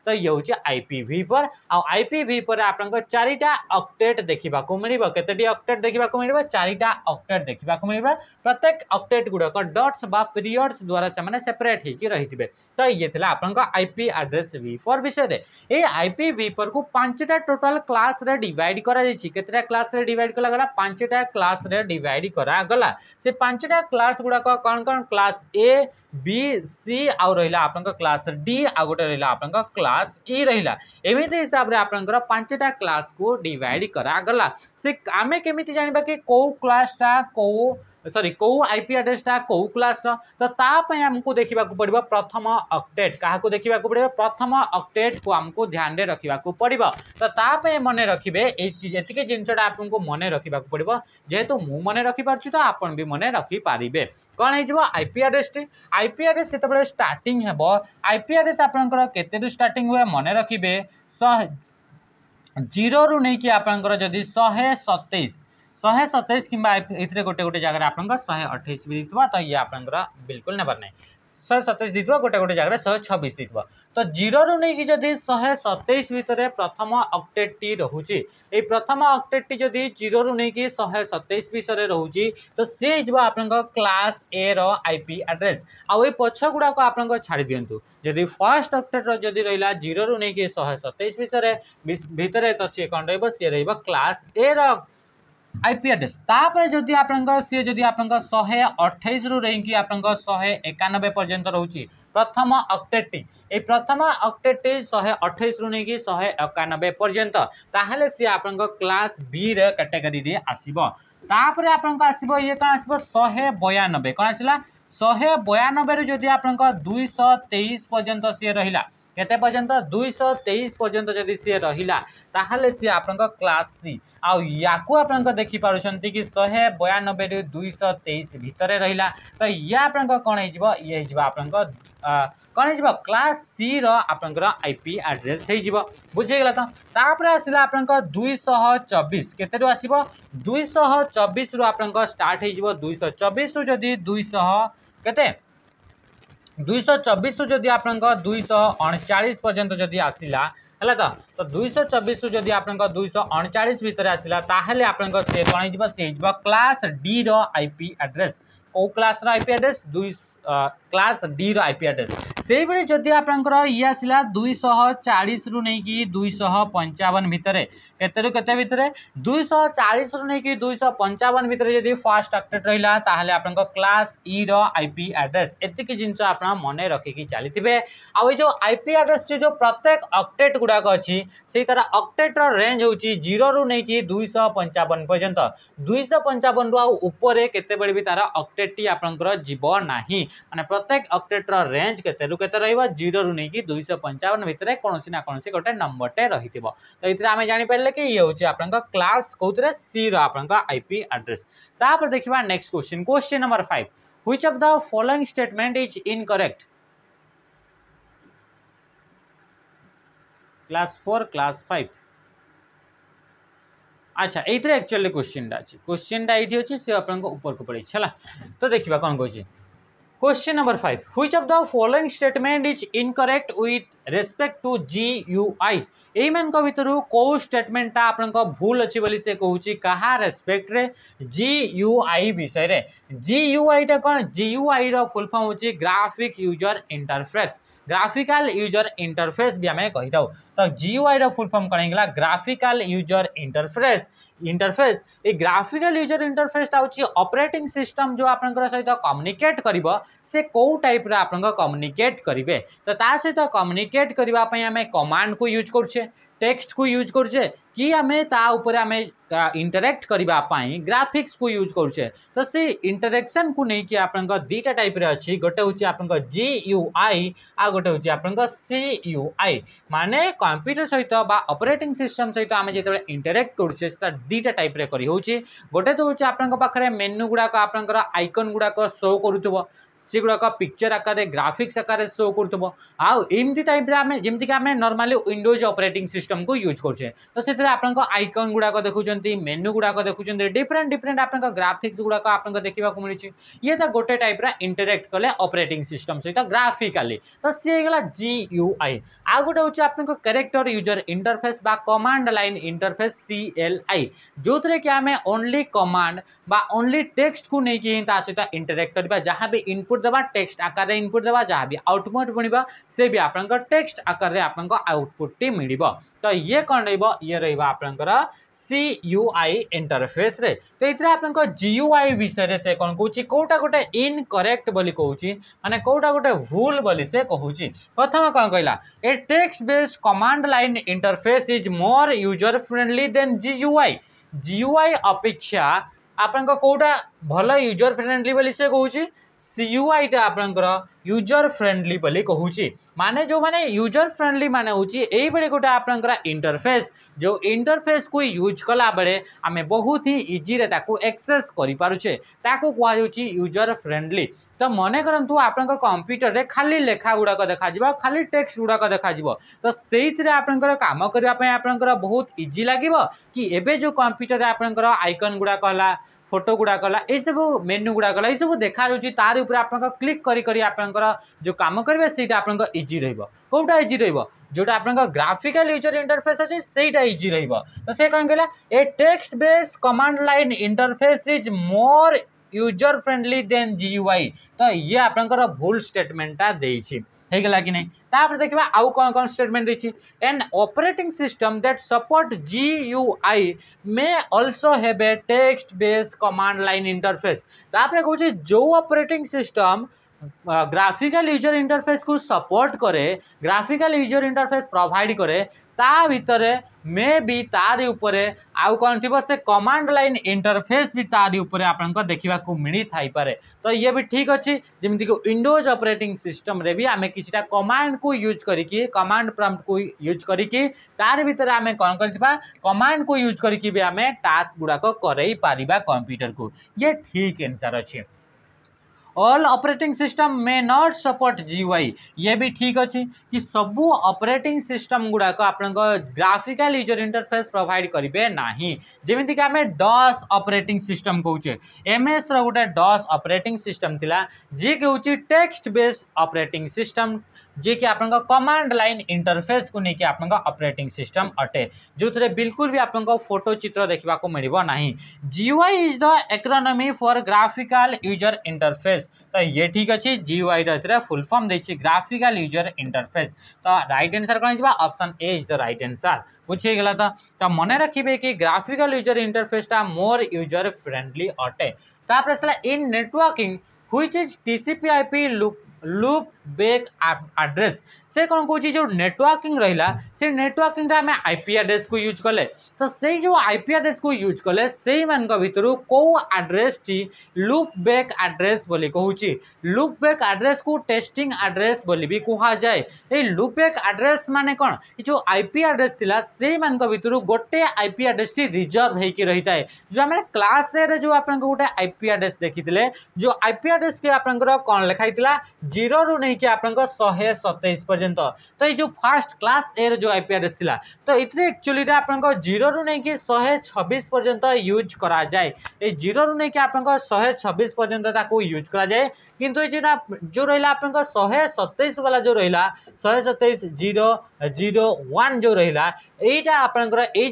तो ये हूँ आईपी भि पर आईपी भि पर आप चार अक्टेट देखा मिले कतोटी अक्टेट देखा मिले चार अक्टेट देखा मिले प्रत्येक अक्टेट गुड़क डट्स व पीरियड्स द्वारा सेपरेट हो रही थे तो ये थी आप आईपी आड्रेस भि फोर विषय ये आईपी भि फोर को पांचटा टोटाल क्लास डिवाइड करते क्लास डिवाइड कर पांचटा क्लास डिवाइड करागला से पांचटा क्लास गुड़ाक कौन कौन क्लास ए বি সি আউ রহিলা আপনার ক্লাস ডি আউ গোটে রহিলা আপনার ক্লাস ই রহিলা এমিতি হিসাবে আপনার পাঁচটা ক্লাস কু ডিভাইড করা গলা সে আমি কেমিতি জাঁয়া কি কেউ ক্লাসটা কেউ सरी कौ आईपी आड्रेसटा कौ क्लास तो आमको देखा पड़ो प्रथम अक्टेट क्या देखा पड़ो प्रथम अक्टेट को आमको ध्यान रखा पड़ो तो मन रखिए ये जिनसटा आपको मन रखा पड़ो जेहेतु मु मन रखिपार तो आप भी मन रखिपर कौन हो आईपी आड्रेसटी आईपी आड्रेस से स्टार्ट हे आईपी आड्रेस आपंकर स्टार्ट हुए मन रखिए जीरो नहीं कि आपंकर शहे सतैश शहे सतैश कि गोटे गोटे जगह आप शहे अठाई भी दीथ तो ये आप बिल्कुल नेबर ना शहे सतैश दी गोटे गोटे जगह शहे छबिश दी तो जीरो रु नहीं जदि शहे सतैश भितर प्रथम अपडेट टी रोच प्रथम अपडेट टी जदि जीरो रु नहीं शहे सतैश विषय रोच तो सी जी आप क्लास ए रईपी आड्रेस आई पक्ष गुड़ाक आप छाड़ दिंतु जदि फर्स्ट अपडेट रि रहा जीरो रु नहीं शहे सतैश विषय भितर तो सी कौन रही रस ए र ଆଇପି ଆଡ୍ରେସ୍ ତାପରେ ଯଦି ଆପଣଙ୍କ ସିଏ ଯଦି ଆପଣଙ୍କ ଶହେ ଅଠେଇଶରୁ ରହିକି ଆପଣଙ୍କ ଶହେ ଏକାନବେ ପର୍ଯ୍ୟନ୍ତ ରହୁଛି ପ୍ରଥମ ଅକ୍ଟେଟ୍ଟି ଏଇ ପ୍ରଥମ ଅକ୍ଟେଟ୍ଟି ଶହେ ଅଠେଇଶରୁ ନେଇକି ଶହେ ଏକାନବେ ପର୍ଯ୍ୟନ୍ତ ତାହେଲେ ସିଏ ଆପଣଙ୍କ କ୍ଲାସ୍ ବିର କାଟେଗୋରୀରେ ଆସିବ ତାପରେ ଆପଣଙ୍କ ଆସିବ ଇଏ କ'ଣ ଆସିବ ଶହେ ବୟାନବେ କ'ଣ ଆସିଲା ଶହେ ବୟାନବେରୁ ଯଦି ଆପଣଙ୍କ ଦୁଇଶହ ତେଇଶ ପର୍ଯ୍ୟନ୍ତ ସିଏ ରହିଲା କେତେ ପର୍ଯ୍ୟନ୍ତ ଦୁଇଶହ ତେଇଶ ପର୍ଯ୍ୟନ୍ତ ଯଦି ସିଏ ରହିଲା ତାହେଲେ ସିଏ ଆପଣଙ୍କ କ୍ଲାସ୍ ସି ଆଉ ୟାକୁ ଆପଣଙ୍କ ଦେଖିପାରୁଛନ୍ତି କି ଶହେ ବୟାନବେରୁ ଦୁଇଶହ ତେଇଶ ଭିତରେ ରହିଲା ତ ଇଏ ଆପଣଙ୍କ କ'ଣ ହେଇଯିବ ଇଏ ହେଇଯିବ ଆପଣଙ୍କ କ'ଣ ହେଇଯିବ କ୍ଲାସ୍ ସିର ଆପଣଙ୍କର ଆଇ ପି ଆଡ୍ରେସ୍ ହେଇଯିବ ବୁଝିଗଲା ତ ତାପରେ ଆସିଲା ଆପଣଙ୍କ ଦୁଇଶହ ଚବିଶ କେତେରୁ ଆସିବ ଦୁଇଶହ ଚବିଶରୁ ଆପଣଙ୍କ ଷ୍ଟାର୍ଟ ହେଇଯିବ ଦୁଇଶହ ଚବିଶରୁ ଯଦି ଦୁଇଶହ କେତେ दुईश चबिश रु जदि दुईश अणचाश पर्यटन जदि आसला है तो दुई दुईश चबिश रु जदि आप दुई अणचाश भितर आसला ताहले आप कौन हो क्लास डी रईपी आड्रेस कौ क्लास रो आईपी आड्रेस दुई क्लास डी रईपी आड्रेस से ही जदि आप आसला दुईश चालीस रु नहीं दुईश पंचावन भितर केतु के दुईश चालीस रु नहीं दुईश पंचावन भितर जब फास्ट अपडेट रहा आप क्लास इ रईपी आड्रेस एतिक जिन आप मन रखिकी चलते आई जो आईपी आड्रेस जो प्रत्येक अक्टेट गुड़ाक अच्छी से तार अक्टेट्र रेज हूँ जीरो रु नहीं दुईश पंचावन पर्यटन दुईश पंचावन रु आते भी तार अक्टेट टी आप जीव ना અને પ્રત્યેક અપડેଟ୍ର ରେଞ୍ଜ କେତେ ରୁ କେତେ ରହିବ ଜିରୋରୁ ନେଇକି ଦୁଇଶହ ପଞ୍ଚାବନ ଭିତରେ କୌଣସି ନା କୌଣସି ଗୋଟେ ନମ୍ବରଟେ ରହିଥିବ ତ ଏଥିରେ ଆମେ ଜାଣିପାରିଲେ କି ଇଏ ହେଉଛି ଆପଣଙ୍କ କ୍ଲାସ୍ କେଉଁଥିରେ ସିର ଆପଣଙ୍କ ଆଇପି ଆଡ୍ରେସ୍ ତାପରେ ଦେଖିବା next question question number five which of the following statement is incorrect class 4 class 5 अच्छा ये एक्चुअली क्वेश्चन अच्छे क्वेश्चन एटी अच्छे से आप ऊपर को पड़ी है तो देखा कौन कहे Question number 5. Which of the following statement is incorrect with respect to GUI? यही भितर कौ स्टेटमेंटा आप भूल अच्छी से कहे क्या रेस्पेक्ट रे जीयूआई विषय जीयूआईटा कौन जि जीयूआई रुलफर्म हो graphic user interface graphical user interface भी आम कही था तो जीयूआई रुलफर्म कौन है ग्राफिकाल यूजर इंटरफेस इंटरफेस ये ग्राफिकाल यूजर इंटरफेसटा होपरेटिंग सिस्टम जो आप सहित कम्युनिकेट कर से कौ टाइप आप कम्युनिकेट करेंगे तो ता सहित कम्युनिकेट करने कमांड को यूज कर କରୁଛେ ଟେକ୍ସଟକୁ ୟୁଜ୍ କରୁଛେ କି ଆମେ ତା ଉପରେ ଆମେ ଇଣ୍ଟରାକ୍ଟ କରିବା ପାଇଁ ଗ୍ରାଫିକ୍ସକୁ ୟୁଜ୍ କରୁଛେ ତ ସେ ଇଣ୍ଟରାକ୍ସନ୍କୁ ନେଇକି ଆପଣଙ୍କ ଦୁଇଟା ଟାଇପ୍ରେ ଅଛି ଗୋଟେ ହେଉଛି ଆପଣଙ୍କ ଜି ୟୁ ଆଇ ଆଉ ଗୋଟେ ହେଉଛି ଆପଣଙ୍କ ସି ୟୁ ଆଇ ମାନେ କମ୍ପ୍ୟୁଟର ସହିତ ବା ଅପରେଟିଂ ସିଷ୍ଟମ୍ ସହିତ ଆମେ ଯେତେବେଳେ ଇଣ୍ଟରାକ୍ଟ କରୁଛେ ସେଟା ଦୁଇଟା ଟାଇପ୍ରେ କରି ହେଉଛି ଗୋଟେ ତ ହେଉଛି ଆପଣଙ୍କ ପାଖରେ ମେନୁ ଗୁଡ଼ାକ ଆପଣଙ୍କର ଆଇକନ୍ ଗୁଡ଼ାକ ଶୋ କରୁଥିବ सेगुड़ाक पिक्चर आकार ग्राफिक्स आकार शो कर आमती टाइप जमी नर्माली विंडोज अपरेटिंग सिस्टम को यूज करे तो से आपकन गुड़ाक देखुं मेन्यू गुड़ाक देखुं डिफरेन्ट डिफरेन्ट आप ग्राफिक्स गुड़ाक आप देखा मिली ये तो गोटे टाइप इंटरेक्ट कले अपरेट सिस्टम सहित ग्राफिकाली तो सीगला जी यू आई आ गोटे हूँ आप character user interface command line interface C L I जो थे कि आम ओनली कमाण्ड ओनली टेक्सट को लेकिन इंटरेक्ट करवा जहाँ भी इनपुट इनपुट देवा टेक्स आकार में इनपुट देवा जहाँ भी आउटपुट मिल से भी आप टेक्स आकार में आपको आउटपुट टी मिल तो ये कौन रे रहा सी यू आई इंटरफेस तो ये आप जीयु आई विषय से कौन कौन कौटा गोटे इनकरेक्ट बोली कहूँ मैंने कौटा गोटे भूल बोली से कहूँ प्रथम कौन कहला a text based command line interface is more user friendly than GUI GUI अपेक्षा आपंक कौटा भल यूजर फ्रेंडली से कहूँ ସିୟୁଆଇଟା ଆପଣଙ୍କର ୟୁଜର୍ ଫ୍ରେଣ୍ଡଲି ବୋଲି କହୁଛି ମାନେ ଯେଉଁମାନେ ୟୁଜର୍ ଫ୍ରେଣ୍ଡଲି ମାନେ ହେଉଛି ଏଇଭଳି ଗୋଟେ ଆପଣଙ୍କର ଇଣ୍ଟରଫେସ୍ ଯେଉଁ ଇଣ୍ଟରଫେସ୍କୁ ୟୁଜ୍ କଲାବେଳେ ଆମେ ବହୁତ ହିଁ ଇଜିରେ ତାକୁ ଏକ୍ସେସ୍ କରିପାରୁଛେ ତାକୁ କୁହାଯାଉଛି ୟୁଜର୍ ଫ୍ରେଣ୍ଡଲି ତ ମନେ କରନ୍ତୁ ଆପଣଙ୍କ କମ୍ପ୍ୟୁଟରରେ ଖାଲି ଲେଖା ଗୁଡ଼ାକ ଦେଖାଯିବ ଖାଲି ଟେକ୍ସଟ ଗୁଡ଼ାକ ଦେଖାଯିବ ତ ସେଇଥିରେ ଆପଣଙ୍କର କାମ କରିବା ପାଇଁ ଆପଣଙ୍କର ବହୁତ ଇଜି ଲାଗିବ କି ଏବେ ଯେଉଁ କମ୍ପ୍ୟୁଟରରେ ଆପଣଙ୍କର ଆଇକନ୍ ଗୁଡ଼ାକ ହେଲା फोटो गुड़ाक यू मेन्यू गुड़ाक यू देखा तार उपर आप क्लिक कर जो कम करेंगे ସେଇଟା ଆପଣଙ୍କ ଇଜି ରହିବ କେଉଁଟା ଇଜି ରହିବ ଯେଉଁଟା ଆପଣଙ୍କ ଗ୍ରାଫିକାଲ ୟୁଜର ଇଣ୍ଟରଫେସ୍ ଅଛି ସେଇଟା ଇଜି ରହିବ ତ ସେ କ'ଣ କହିଲା a text base command line interface is more user friendly than G U I ତ ଇଏ ଆପଣଙ୍କର ଭୁଲ ଷ୍ଟେଟମେଣ୍ଟଟା ଦେଇଛି ହେଇଗଲା କି ନାହିଁ ତାପରେ ଦେଖିବା ଆଉ କ'ଣ କ'ଣ ଷ୍ଟେଟମେଣ୍ଟ ଦେଇଛି and operating system that support G U I may also have a text base command line interface ତାପରେ କହୁଛି ଯେଉଁ operating system graphical user interface को सपोर्ट करे ग्राफिकल यूजर इंटरफेस प्रोवाइड करे ता भितर मे बी तारी आउ कौन थी से कमांड लाइन इंटरफेस भी तार तारी आप देखा मिली थपे तो ये भी ठीक अच्छे जमीती कि विंडोज ऑपरेटिंग सिस्टम रे भी आम कि कमांड को यूज करी कमाण प्रम्प्ट को यूज करी तार भितर आम कौन कर कमाण को यूज करी आम टास्क गुड़ाक कर पार कंप्यूटर को ये ठीक एनसर अच्छे all operating system may not support GUI ये भी ठीक अच्छे कि सब ऑपरेटिंग सिस्टम गुड़ाक आप ग्राफिकल यूजर इंटरफेस प्रोवाइड करेंगे ना जमीक आम डस अपरेटिंग सिस्टम कौचे एम एस रोटे डस अपरेटिंग सिटम था जी हूँ टेक्सट बेस्ड अपरेटिंग सिटम जी कि आप कमाण्ड लाइन इंटरफेस को लेकिन आपरेटिंग सिस्टम अटे जो थे बिलकुल भी आप फोटो चित्र देखा मिलना ना GUI is the acronym for graphical user interface interface तो ये ठीक अच्छे GUI GUI full form देखिए ग्राफिकाल यूजर इंटरफेस तो रईट आनसर कौन जी option A is the right answer बुझीगला तो तो मन रखिए कि ग्राफिकाल यूजर इंटरफेसटा मोर यूजर फ्रेंडली अटे तापर आसा इन नेटवर्किंग हुई is TCP IP loop loop back address से कौन कौन जो नेटवर्किंग रहिला से नेटवर्किंग रे हमें आईपी एड्रेस को यूज कले तो से जो आईपी एड्रेस को यूज कले से भितर को भीतर टी लूप बैक आड्रेस बोली कहू छी बैक एड्रेस को टेस्टिंग आड्रेस बोली भी कहा जाए ए लूप बैक माने कौन जो आईपी आड्रेस थिला से मान को भीतर गोटे आईपी एड्रेस टी रिजर्व है कि रहिता है जो हमें क्लास ए रे जो आपन को गोटे आईपी एड्रेस देखिथिले जो आईपी एड्रेस के आपन को कौन लिखाई थिला 0 रु हो आपको सतैश पर्यटन तो, ये जो फास्ट क्लास एर जो आईपी आड्रेस था तो ये एक्चुअली आप जीरो रू नहीं कि शहे छब्स पर्यटन यूज कराए ये जीरो रू नहीं कि आप शहे छब्स पर्यटन ताको यूज कराए कि जो रहा आप शहे सतैश वाला जो रहा शहे सतैश जीरो जीरो वन जो रहा यहाँ आप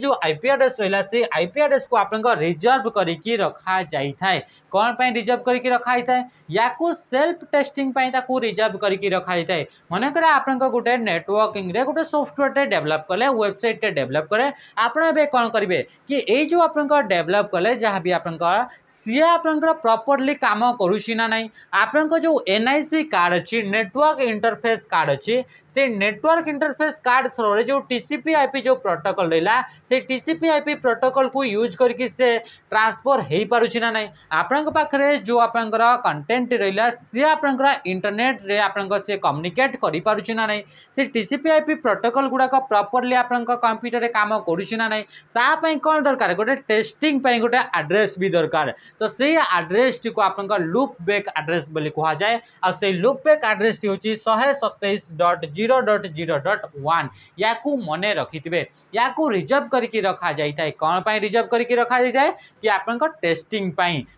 जो आईपी आड्रेस रहा से आईपी आड्रेस को आप रिजर्व करके रखा जाए कौन पर रिजर्व करके रखाई था या सेल्फ टेस्टिंग रिजर्व कर करके रखाई थाए मनकर आपण गोटे नेटवर्किंग रे गोटे सफ्टवेयर डेभलप कले वेबसाइट डेभलप कले ଆପଣ ଏବେ କ'ଣ କରିବେ କି ଏଇ ଯେଉଁ ଆପଣଙ୍କର ଡେଭଲପ୍ କଲେ ଯାହା ବି ଆପଣଙ୍କର ସିଏ ଆପଣଙ୍କର ପ୍ରପର୍ଲି କାମ କରୁଛି ନା ନାହିଁ ଆପଣଙ୍କ ଯେଉଁ ଏନ୍ ଆଇ ସି କାର୍ଡ଼ ଅଛି ନେଟୱାର୍କ ଇଣ୍ଟରଫେସ୍ କାର୍ଡ଼ ଅଛି ସେ ନେଟୱାର୍କ ଇଣ୍ଟରଫେସ୍ କାର୍ଡ଼ ଥ୍ରୋରେ ଯେଉଁ T C P I P ଯେଉଁ ପ୍ରୋଟୋକଲ୍ ରହିଲା ସେ T C P I P ପ୍ରୋଟୋକଲ୍କୁ ୟୁଜ୍ କରିକି ସେ ଟ୍ରାନ୍ସଫର୍ ହେଇପାରୁଛି ନା ନାହିଁ ଆପଣଙ୍କ ପାଖରେ ଯେଉଁ ଆପଣଙ୍କର କଣ୍ଟେଣ୍ଟ ରହିଲା ସିଏ ଆପଣଙ୍କର ଇଣ୍ଟରନେଟ୍ରେ ଆପଣ आपसे कम्युनिकेट करना ना से टीसीपी आई पी प्रोटोकल गुड़ाक प्रपर्ली आपप्यूटर काम करना ना कौन दरकार गोटे टेस्टिंग गोटे आड्रेस भी दरकार तो से आड्रेस टी आप लुप बेक आड्रेस कहुए आ लुप बेक आड्रेस टी हूँ शहे सतैश dot zero dot zero dot one या मन रखिथे या रिजर्व करके रखा जाए कौन पर रिजर्व करके रखा जाए कि आप टेस्टिंग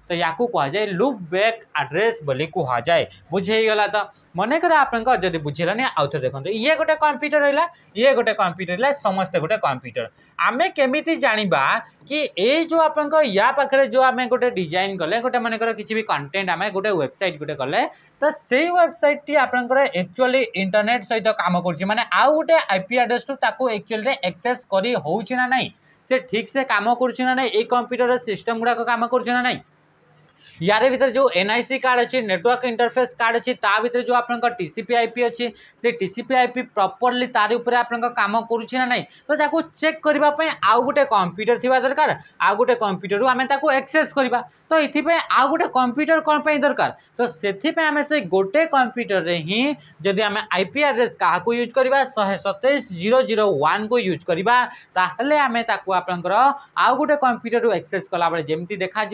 तो या कोई लुप बेक आड्रेस कहुए बुझेगला तो মনেকর আপনার যদি বুঝিলানি আউথরে দেখুন ইয়ে গোটে কম্পিউটর রহলা ইয়ে গোটে কম্পিউটর রহলা সমস্তে গোটে কম্পিউটর আমি কেমিতি জাঁবা কি এই যে আপনার ইয়া পাখে যে আমি গোটে ডিজাইন কলে গোটে মনেকর কিছু বি কন্টেন্ট আমি গোটে ওয়েবসাইট গোটে কলে তো সেই ওয়েবসাইটটি আপনার একচুয়ালি ইন্টরনেট সহ কাম করছে মানে আউ গোটে আইপি আড্রেসটু তাকে একচুয়ালি একসেস করে হচ্ছে না নাই সে ঠিকসে কাম করছে না নাই এই কম্পিউটর সিস্টম গুড়া কাম করছে না নাই यार भितर जो एनआईसी कार्ड अच्छे नेटवर्क इंटरफेस कार्ड अच्छे भितर जो आपन टीसीपी आईपी अच्छे से टीसीपी आईपी प्रॉपर्ली तार उपर आप कम करुच्छे ना तो ताको चेक करने आउ गोटे कंप्यूटर थी दरकार आउ गए कंप्यूटर आम एक्सेस करवा तो ये आउ गोटे कंप्यूटर कौन पर दरकार तो से आम से गोटे कंप्यूटर में ही जदि आम आईपी आड्रेस क्या यूज करवा शहे सतैश जीरो जीरो वन को यूज करवा आम आप गोटे कंप्यूटर एक्सेस कला जमी देखा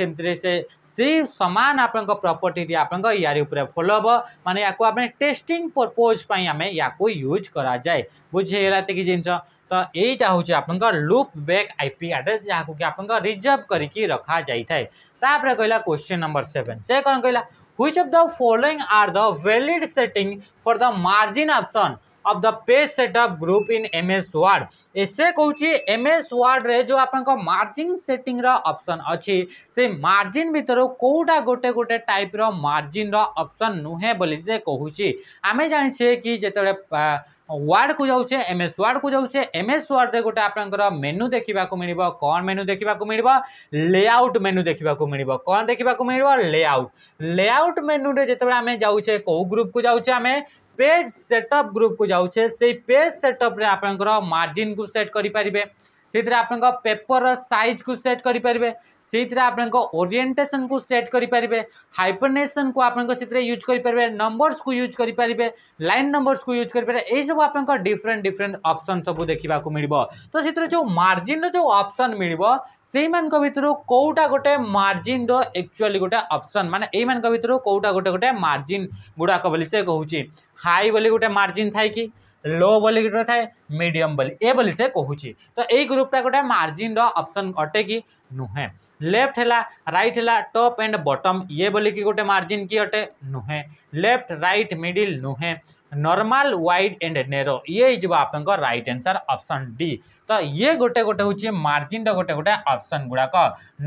से ସେଇ ସମାନ ଆପଣଙ୍କ ପ୍ରପର୍ଟିଟି ଆପଣଙ୍କ ୟାରି ଉପରେ ଫଲୋ ହେବ ମାନେ ୟାକୁ ଆମେ ଟେଷ୍ଟିଂ ପର୍ପୋଜ୍ ପାଇଁ ଆମେ ୟାକୁ ୟୁଜ୍ କରାଯାଏ ବୁଝିହେଲା ଏତିକି ଜିନିଷ ତ ଏଇଟା ହେଉଛି ଆପଣଙ୍କର loop back I P address ଯାହାକୁ କି ଆପଣଙ୍କ ରିଜର୍ଭ କରିକି ରଖାଯାଇଥାଏ ତାପରେ କହିଲା କ୍ୱେଶ୍ଚିନ୍ ନମ୍ବର ସେଭେନ୍ ସେ କ'ଣ କହିଲା which of the following are the valid setting for the margin option of the page setup group in M S Word ଏସେ କହୁଛି ଏମ୍ ଏସ୍ ୱାର୍ଡ଼ରେ ଯେଉଁ ଆପଣଙ୍କ ମାର୍ଜିନ୍ ସେଟିଂର ଅପସନ୍ ଅଛି ସେ ମାର୍ଜିନ୍ ଭିତରୁ କେଉଁଟା ଗୋଟେ ଗୋଟେ ଟାଇପ୍ର ମାର୍ଜିନ୍ର ଅପସନ୍ ନୁହେଁ ବୋଲି ସେ କହୁଛି ଆମେ ଜାଣିଛେ କି ଯେତେବେଳେ वार्ड को जाऊे एम एस वार्ड को जाऊे एम एस वार्ड्रे गोटे आप मेनु देखा मिल कौन मेनु देखा मिल लेआउट मेनु देखा मिल कौन देखा मिल लेआउट लेआउट मेनु रे जिते आम जाऊे कौ ग्रुप को जाऊे आम पेज सेटअप ग्रुप को जाऊे से पेज सेटअप मार्जिन को सेट करें सीधे आप पेपर सैज को सेट करें सीधे आप ओरिएटेसन को सेट करेंगे हाइपरनेसन को आपरे यूज करेंगे नंबर्स को यूज करेंगे लाइन नंबर्स को यूज करेंगे ये सब आप डिफरेन्ट डिफरेन्ट अप्सन सब देखा मिले तो सीधे जो मार्जिन रो अपन मिले से कौटा गोटे मार्जिन रक्चुअली गोटे अप्सन मानने भितर कौटा गोटे गोटे मार्जिन गुड़ाक कहे हाई बोली गोटे मार्जिन कि लो ବୋଲି ରହିଥାଏ ମିଡ଼ିୟମ୍ बोली ଏ ବୋଲି ସେ କହୁଛି ତ ଏଇ ଗ୍ରୁପ୍ଟା ଗୋଟେ ମାର୍ଜିନ୍ର ଅପସନ୍ ଅଟେ କି ନୁହେଁ लेफ्ट है रईट है टप एंड बटम ये बोली कि गोटे मार्जिन कि अटे नुहे लेफ्ट रईट मिडिल नुहे नॉर्मल वाइड एंड नेरो ये जो आप रईट आंसर ऑप्शन डी तो ये गोटे गोटे हूँ मार्जिन रोटे गोटे ऑप्शन गुड़ाक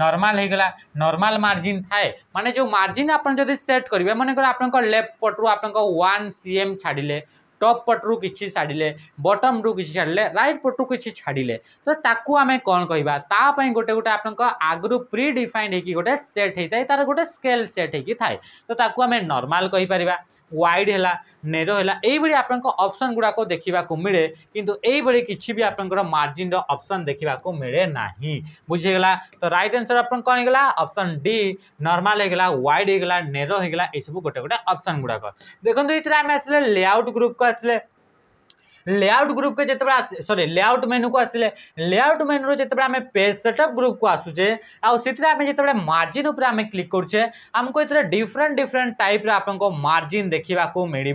नॉर्मल होगा नॉर्मल मार्जिन थाए माने जो मार्जिन आप सेट करेंगे कर आप लेफ्ट पटू आप वन सी एम छाड़िले ଟପ୍ ପଟରୁ କିଛି ଛାଡ଼ିଲେ ବଟମ୍ରୁ କିଛି ଛାଡ଼ିଲେ ରାଇଟ୍ ପଟରୁ କିଛି ଛାଡ଼ିଲେ ତ ତାକୁ ଆମେ କ'ଣ କହିବା ତା ପାଇଁ ଗୋଟେ ଗୋଟେ ଆପଣଙ୍କ ଆଗରୁ ପ୍ରି ଡିଫାଇଣ୍ଡ ହେଇକି ଗୋଟେ ସେଟ୍ ହେଇଥାଏ ତା'ର ଗୋଟେ ସ୍କେଲ୍ ସେଟ୍ ହେଇକି ଥାଏ ତ ତାକୁ ଆମେ ନର୍ମାଲ୍ କହିପାରିବା ୱାଇଡ୍ ହେଲା ନେରୋ ହେଲା ଏଇଭଳି ଆପଣଙ୍କ ଅପସନ୍ ଗୁଡ଼ାକ ଦେଖିବାକୁ ମିଳେ କିନ୍ତୁ ଏଇଭଳି କିଛି ବି ଆପଣଙ୍କର ମାର୍ଜିନ୍ର ଅପସନ୍ ଦେଖିବାକୁ ମିଳେ ନାହିଁ ବୁଝିଗଲା ତ ରାଇଟ୍ ଆନ୍ସର୍ ଆପଣ କ'ଣ ହେଇଗଲା ଅପସନ୍ ଡି ନର୍ମାଲ୍ ହେଇଗଲା ୱାଇଡ୍ ହେଇଗଲା ନେରୋ ହେଇଗଲା ଏସବୁ ଗୋଟେ ଗୋଟେ ଅପସନ୍ ଗୁଡ଼ାକ ଦେଖନ୍ତୁ ଏଥିରେ ଆମେ ଆସିଲେ ଲେଆଉଟ୍ ଗ୍ରୁପ୍କୁ ଆସିଲେ लेआउट ग्रुप के जिते सरी लेआउट मेनू को आसे लेआउट मेनू जिते आम पेज सेटअप ग्रुप को आसूचे आम जो मार्जिन आम क्लिक करुचे आमको ये डिफरेन्ट डिफरेन्ट टाइप आपको मार्जिन देखा मिल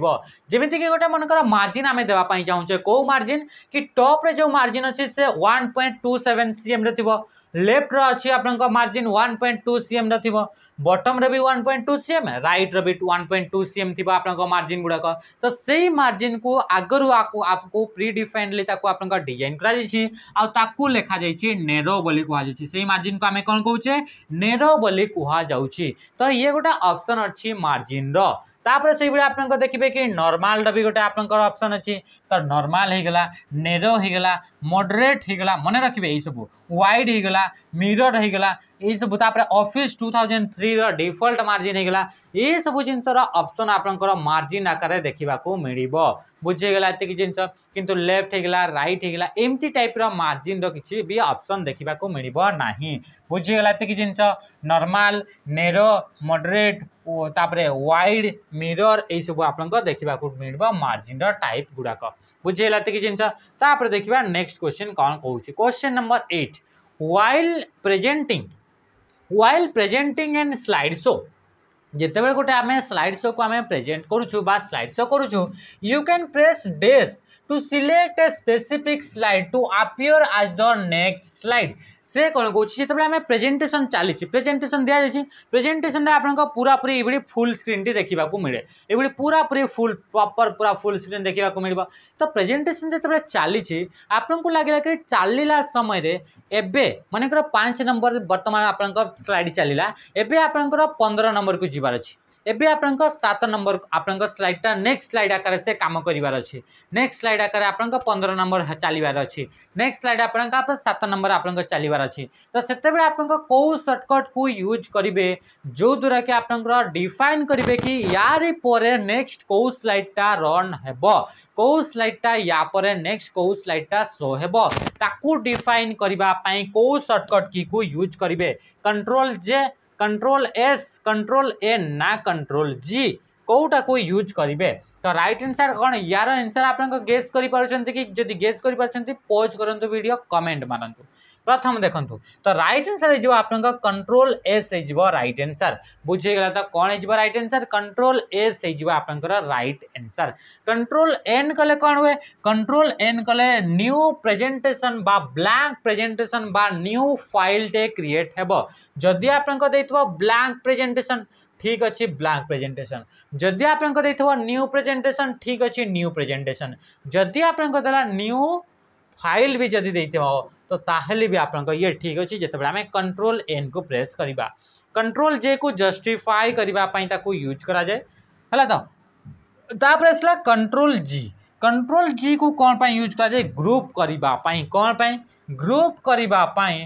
जमीक गोटे मनकर मार्जिन आम देवाई चाहूचे कौ मार्जिन कि टप्रे जो मार्जिन अच्छे से one point two seven C M रे थी लेफ्ट अच्छे आप margin one point two C M रे भी one point two C M right रि one point two C M थी आप मार्जिन गुड़ाक तो से मार्जिन को आगर आपको प्रिडिफाइनली आप डिजाइन करेरो मार्जिन को आम कौन कौचे नेरो कह तो ये गोटे अप्सन अच्छी मार्जिन र तापर से आप देखिए कि नर्माल भी गोटे आपसन अच्छी तो नर्माल होगा नेरो मडरेट होगा मन रखिए यही सब वाइड होगा मिरर होगा ଏଇସବୁ ତାପରେ ଅଫିସ୍ ଟୁ ଥାଉଜେଣ୍ଡ ଥ୍ରୀର ଡିଫଲ୍ଟ ମାର୍ଜିନ୍ ହେଇଗଲା ଏସବୁ ଜିନିଷର ଅପସନ୍ ଆପଣଙ୍କର ମାର୍ଜିନ୍ ଆକାରରେ ଦେଖିବାକୁ ମିଳିବ ବୁଝିହେଇଗଲା ଏତିକି ଜିନିଷ କିନ୍ତୁ ଲେଫ୍ଟ ହେଇଗଲା ରାଇଟ୍ ହେଇଗଲା ଏମିତି ଟାଇପ୍ର ମାର୍ଜିନ୍ର କିଛି ବି ଅପସନ୍ ଦେଖିବାକୁ ମିଳିବ ନାହିଁ ବୁଝିହେଇଗଲା ଏତିକି ଜିନିଷ ନର୍ମାଲ ନେରୋ ମଡରେଟ୍ ତାପରେ ୱାଇଡ୍ ମିରର ଏଇସବୁ ଆପଣଙ୍କ ଦେଖିବାକୁ ମିଳିବ ମାର୍ଜିନ୍ର ଟାଇପ୍ ଗୁଡ଼ାକ ବୁଝିହେଲା ଏତିକି ଜିନିଷ ତାପରେ ଦେଖିବା ନେକ୍ସଟ କ୍ୱେଶ୍ଚିନ୍ କ'ଣ କହୁଛି question number eight while presenting while presenting and slide show जिते बोटे आम स्लाइड शो को आम प्रेजेट करुँ स्लाइड शो करुँ you can press this to select a specific slide to appear as the next slide से कौन कौन जिते आम प्रेजेटेसन चली प्रेजेटेसन दि प्रेजेटेसन आपंक पूरा पूरी ये फुल स्क्रीन टी देखा मिले ये पूरा पूरी फुल प्रपर पूरा फुल स्क्रीन देखा मिल तो प्रेजेटेसन जो चली आपको लगे कि चलला समय एवं मनकर पाँच नंबर बर्तमान आप स्लाइड चलला एवं आप पंद्रह नंबर को जबार अच्छी ଏବେ ଆପଣଙ୍କ ସାତ ନମ୍ବର ଆପଣଙ୍କ ସ୍ଲାଇଡ଼୍ଟା ନେକ୍ସଟ ସ୍ଲାଇଡ଼୍ ଆକାରରେ ସେ କାମ କରିବାର ଅଛି ନେକ୍ସଟ ସ୍ଲାଇଡ଼୍ ଆକାରରେ ଆପଣଙ୍କ ପନ୍ଦର ନମ୍ବର ଚାଲିବାର ଅଛି ନେକ୍ସଟ ସ୍ଲାଇଡ଼୍ ଆପଣଙ୍କ ସାତ ନମ୍ବର ଆପଣଙ୍କ ଚାଲିବାର ଅଛି ତ ସେତେବେଳେ ଆପଣଙ୍କ କେଉଁ ସର୍ଟକଟ୍କୁ ୟୁଜ୍ କରିବେ ଯେଉଁଦ୍ୱାରା କି ଆପଣଙ୍କର ଡିଫାଇନ୍ କରିବେ କି ୟାରି ପରେ ନେକ୍ସଟ କେଉଁ ସ୍ଲାଇଡ଼୍ଟା ରନ୍ ହେବ କେଉଁ ସ୍ଲାଇଡ଼୍ଟା ୟା ପରେ ନେକ୍ସଟ କେଉଁ ସ୍ଲାଇଡ଼୍ଟା ଶୋ ହେବ ତାକୁ ଡିଫାଇନ୍ କରିବା ପାଇଁ କେଉଁ ସର୍ଟକଟ୍ କିକୁ ୟୁଜ୍ କରିବେ control J control S control N ना कंट्रोल जी কোটা কো ইউজ করিবে তো রাইট আনসার কোন ইয়ার আনসার আপনাকে গেস করি পারছন্তি কি যদি গেস করি পারছন্তি পোজ করন্তু ভিডিও কমেন্ট মারন্তু प्रथम देखु तो रईट आनसर हो कंट्रोल एस हो रईट आनसर बुझीगला तो कौन हो रईट आनसर कंट्रोल एस हो आप रईट आनसर कंट्रोल एन कले कौन हुए कंट्रोल एन कले new presentation blank blank presentation बा न्यू फाइलटे क्रिएट हे जदि आप ब्लांक प्रेजेटेसन ठीक अच्छे ब्लांक प्रेजेटेसन जदि आप न्यू प्रेजेटेसन ठीक अच्छे न्यू प्रेजेटेसन जदि आप न्यू फाइल भी जदि दे तो ताल भी आप ये ठीक अच्छे जिते आम कंट्रोल एन को प्रेस करवा कंट्रोल जे को जस्टिफाई करने यूज कराए है तापर आसला कंट्रोल जी कंट्रोल जी को कौन पर यूज कराए ग्रुप करने कौन पर ग्रुप करने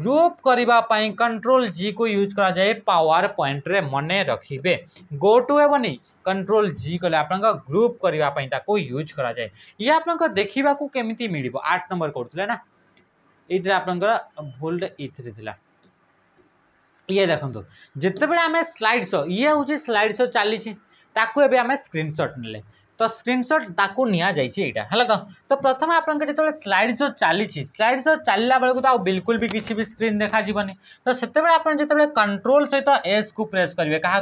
ग्रुप करने कंट्रोल जी को यूज कराए पावर पॉइंट रे मने रखिए गोटू हेनी कंट्रोल जी कले आप ग्रुप करने यूज कराए ये आप देखा केमी मिल आठ नंबर करना ये आप भूल ये देखो जिते बड़े आम स्लाइडस ये हूँ शो चली स्क्रीनसट ना तो स्क्रीनशट ताकू निजी है तो? तो प्रथम आपत स्लाइड शो चली स्लाइड शो चलला बेलू तो बिल्कुल भी किसी भी स्क्रीन देखा जीवन तो से जो कंट्रोल सहित एस को प्रेस करेंगे क्या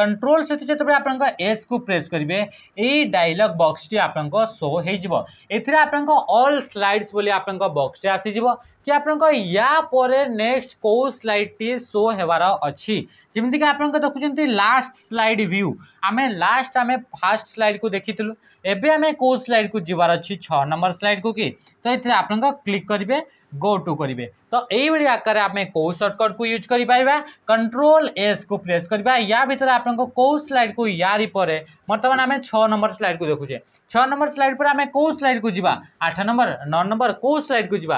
कंट्रोल सहित जो आप एस को प्रेस करेंगे यही डायलग बक्स टी आप शो हो आपल स्लाइड्स बोली आसीज कि आपंक नेक्स्ट कौ स्लाइड टी सो होवार अच्छी जमीक आप देखुं लास्ट स्लाइड व्यू आम लास्ट आम फास्ट स्लाइड को देखीलु एवं आम कौ स्लाइड को जबार अच्छी छ नंबर स्लाइड को कि तो ये आप क्लिक करेंगे गो टू करेंगे तो यही आकार कौ सर्टकट को यूज कर पार्बा कंट्रोल एस को प्रेस करवा या भितर आप कौ स्लाइड को यारी पर बर्तमान आम छः नंबर स्लाइड को देखुचे छः नंबर स्लाइड पर आम कौ स्लाइड को जी आठ नंबर नौ नंबर कौ स्लाइड को जी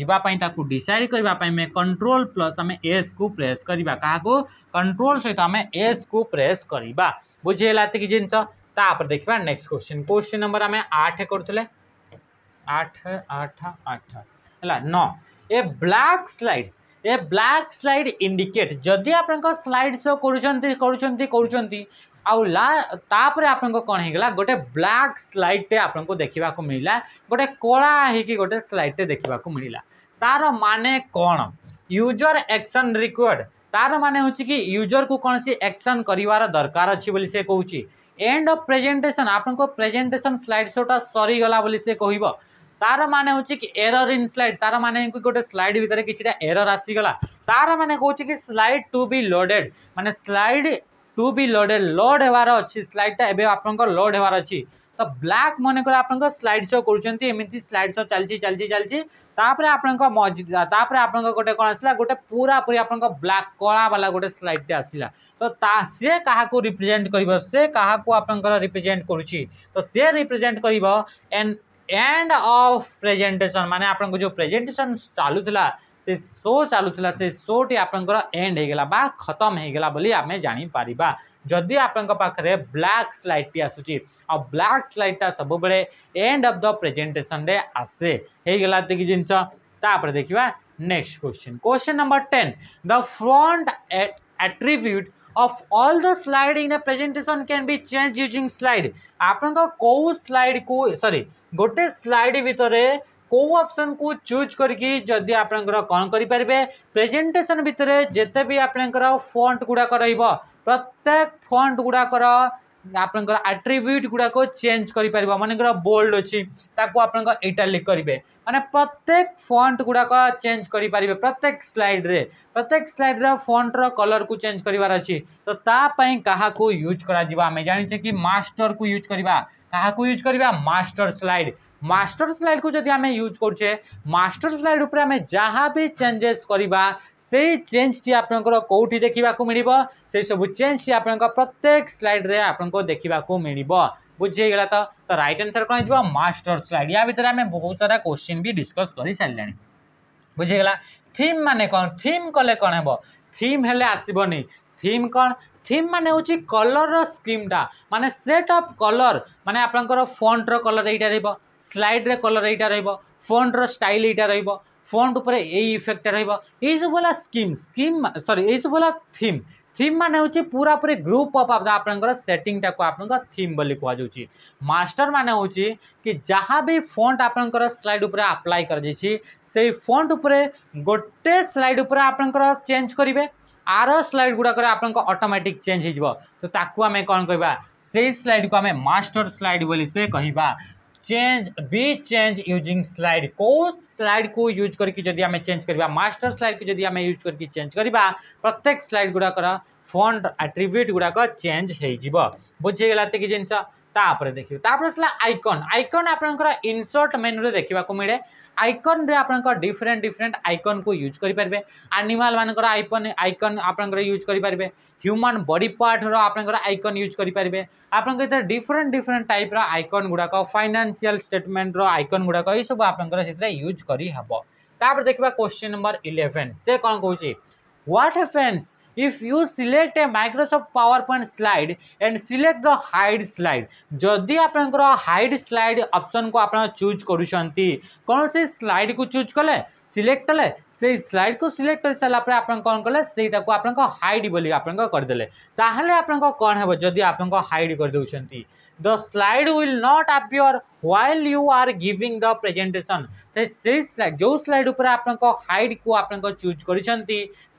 जीप डिसाइड करने कंट्रोल प्लस आम एस को प्रेस करवा क्या कंट्रोल सहित आम एस को प्रेस करवा बुझेगा जिनस देखा नेक्स्ट क्वेश्चन क्वेश्चन नंबर आम आठ कर आठ आठ आठ ହେଲା ନଅ a black slide a black slide indicate ଯଦି ଆପଣଙ୍କ ସ୍ଲାଇଡ୍ ସୋ କରୁଛନ୍ତି କରୁଛନ୍ତି କରୁଛନ୍ତି ଆଉ ଲା ତାପରେ ଆପଣଙ୍କ କ'ଣ ହେଇଗଲା ଗୋଟେ ବ୍ଲାକ୍ ସ୍ଲାଇଡ୍ଟେ ଆପଣଙ୍କୁ ଦେଖିବାକୁ ମିଳିଲା ଗୋଟେ କଳା ହେଇକି ଗୋଟେ ସ୍ଲାଇଡ୍ଟେ ଦେଖିବାକୁ ମିଳିଲା ତାର ମାନେ କ'ଣ ୟୁଜର୍ ଏକ୍ସନ୍ ରିକ୍ୱାର୍ଡ଼ ତାର ମାନେ ହେଉଛି କି ୟୁଜର୍କୁ କୌଣସି ଏକ୍ସନ୍ କରିବାର ଦରକାର ଅଛି ବୋଲି ସେ କହୁଛି ଏଣ୍ଡ ଅଫ୍ ପ୍ରେଜେଣ୍ଟେସନ୍ ଆପଣଙ୍କ ପ୍ରେଜେଣ୍ଟେସନ୍ ସ୍ଲାଇଡ୍ ସୋଟା ସରିଗଲା ବୋଲି ସେ କହିବ ତାର ମାନେ ହେଉଛି କି ଏରର ଇନ୍ ସ୍ଲାଇଡ୍ ତାର ମାନେ ଗୋଟେ ସ୍ଲାଇଡ୍ ଭିତରେ କିଛିଟା ଏରର ଆସିଗଲା ତାର ମାନେ କହୁଛି କି ସ୍ଲାଇଡ୍ ଟୁ ବି ଲୋଡେଡ୍ ମାନେ slide to be loaded load ହେବାର ଅଛି ସ୍ଲାଇଡ୍ଟା ଏବେ ଆପଣଙ୍କର ଲୋଡ୍ ହେବାର ଅଛି ତ ବ୍ଲାକ୍ ମନେକର ଆପଣଙ୍କ ସ୍ଲାଇଡ୍ ଶୋ କରୁଛନ୍ତି ଏମିତି ସ୍ଲାଇଡ୍ ଶୋ ଚାଲିଛି ଚାଲିଛି ଚାଲିଛି ତାପରେ ଆପଣଙ୍କ ତାପରେ ଆପଣଙ୍କ ଗୋଟେ କ'ଣ ଆସିଲା ଗୋଟେ ପୁରାପୁରି ଆପଣଙ୍କ ବ୍ଲାକ୍ କଳାବାଲା ଗୋଟେ ସ୍ଲାଇଡ୍ଟେ ଆସିଲା ତ ତା ସିଏ କାହାକୁ ରିପ୍ରେଜେଣ୍ଟ କରିବ ସେ କାହାକୁ ଆପଣଙ୍କର ରିପ୍ରେଜେଣ୍ଟ କରୁଛି ତ ସିଏ ରିପ୍ରେଜେଣ୍ଟ କରିବ ଏଣ୍ଡ एंड ऑफ प्रेजेंटेशन माने आप जो चालू था से शो था से शो टी आप एंड होगा बा खत्म होगा बोली आम जापर जदि आप ब्लाक स्लाइड टी आसूँ आ ब्लाक स्लाइडटा सब बेले एंड अफ द प्रेजेटेसन आसे होगा तीक जिनस देखा next question question number ten the font attribute of all the slide in a presentation can be change using slide आपनका को स्लाइड को सॉरी गोटे स्लाइड भितरे को ऑप्शन को चूज करके जदी आपनकर कोन करि परबे प्रेजेंटेशन भितरे जते भी आपनकर फॉन्ट गुडा करइबो प्रत्येक फॉन्ट गुडा कर আপনক অট্রিবিউট গুডাকো চেঞ্জ করি পারিব মানে বোল্ড হচি তাকো আপনক ইটালিক করিবে মানে প্রত্যেক ফন্ট গুডাকো চেঞ্জ করি পারিব প্রত্যেক স্লাইড রে প্রত্যেক স্লাইডরা ফন্টরা কালার কো চেঞ্জ করিবার আছে তো তা পই কহা কো ইউজ করা দিবা আমি জানিছে কি মাস্টার কো ইউজ করিবা কহা কো ইউজ করিবা মাস্টার স্লাইড मास्टर स्लाइड को जब आम यूज करे मास्टर स्लाइड पर आम जहाँ भी चेंजेस करवा से चेंज टी आप कौटी देखा मिल सब चेंज टी आप प्रत्येक स्लाइड रे आपको देखा मिल बुझेगला तो रईट आनसर कौन हो मटर स्लाइड या भितर आम बहुत सारा क्वेश्चन भी डिस्कस कर सारे बुझेगला थीम मान कौन थीम कले कौन है थीम हेले आसबनी थीम कौन থিম মানে হচ্ছে କଲର୍ର ସ୍କିମ୍ଟା ମାନେ ସେଟ୍ ଅଫ୍ କଲର୍ ମାନେ ଆପଣଙ୍କର ଫଣ୍ଟର କଲର୍ ଏଇଟା ରହିବ ସ୍ଲାଇଡ଼୍ରେ କଲର୍ ଏଇଟା ରହିବ ଫଣ୍ଟର ଷ୍ଟାଇଲ୍ ଏଇଟା ରହିବ ফন্ট উপরে এই ইফেক্টটা রহব এইসব বলা স্কিম স্কিম সরি এইসব বলা থিম থিম মানে হচ্ছে পুরাপুরি গ্রুপ অফ আপনার সেটিংটা আপনার থিম বলে কুযাচ্ছে মাস্টর মানে হচ্ছে কি যা বি ফন্ট আপনার স্লাইড উপরে আপ্লাই করা যাই সেই ফন্ট উপরে গোটে স্লাইড উপরে আপনার চেঞ্জ করবে आर स्लाइड गुड़ाक आप अटोमेटिक चेंज हो तो आम कौन कह से स्लाइड को आम मास्टर स्लाइड बोली से कह change B change using slide को स्लाइड को यूज करके आम चेंज करवा मास्टर स्लाइड को जब आम यूज करके चेंज करवा प्रत्येक स्लाइड गुड़ाक फंड आट्रिब्यूट गुड़ाक चेंज हो बुझेगा तीक जिनस देखिए आइकन आइकन आपंकर इनसर्ट मेन्यू देखा मिले आइकन रे आपन डिफरेंट डिफरेंट आइकन को यूज करेंगे पारबे एनिमल आइकन आइकन आपन यूज करेंगे पारबे ह्यूमन बॉडी पार्ट रो आपन आइकन यूज करेंगे पारबे आपन इधर डिफरेंट डिफरेंट टाइप रईकन गुड़ाक गुडा को फाइनेंशियल स्टेटमेंट रो आइकन ये सब आपन यूज करी हबो तापर देखबा क्वेश्चन नंबर इलेवेन से कौन कहू छी what happens if you select a microsoft powerpoint slide and select the hide slide ଯଦି ଆପଣଙ୍କର hide slide option को ଆପଣ choose କରୁଛନ୍ତି କୌଣସି slide को choose କଲେ सिलेक्ट कले से स्लाइड को सिलेक्ट कर सारा पर आप कौन कले से आप हाइड बोल आप करदे आप कौन है जदि आप हाइड करदे the slide will not appear while you are giving the presentation से स्लाइड जो स्लाइड उपर आप हाइड को आप चूज कर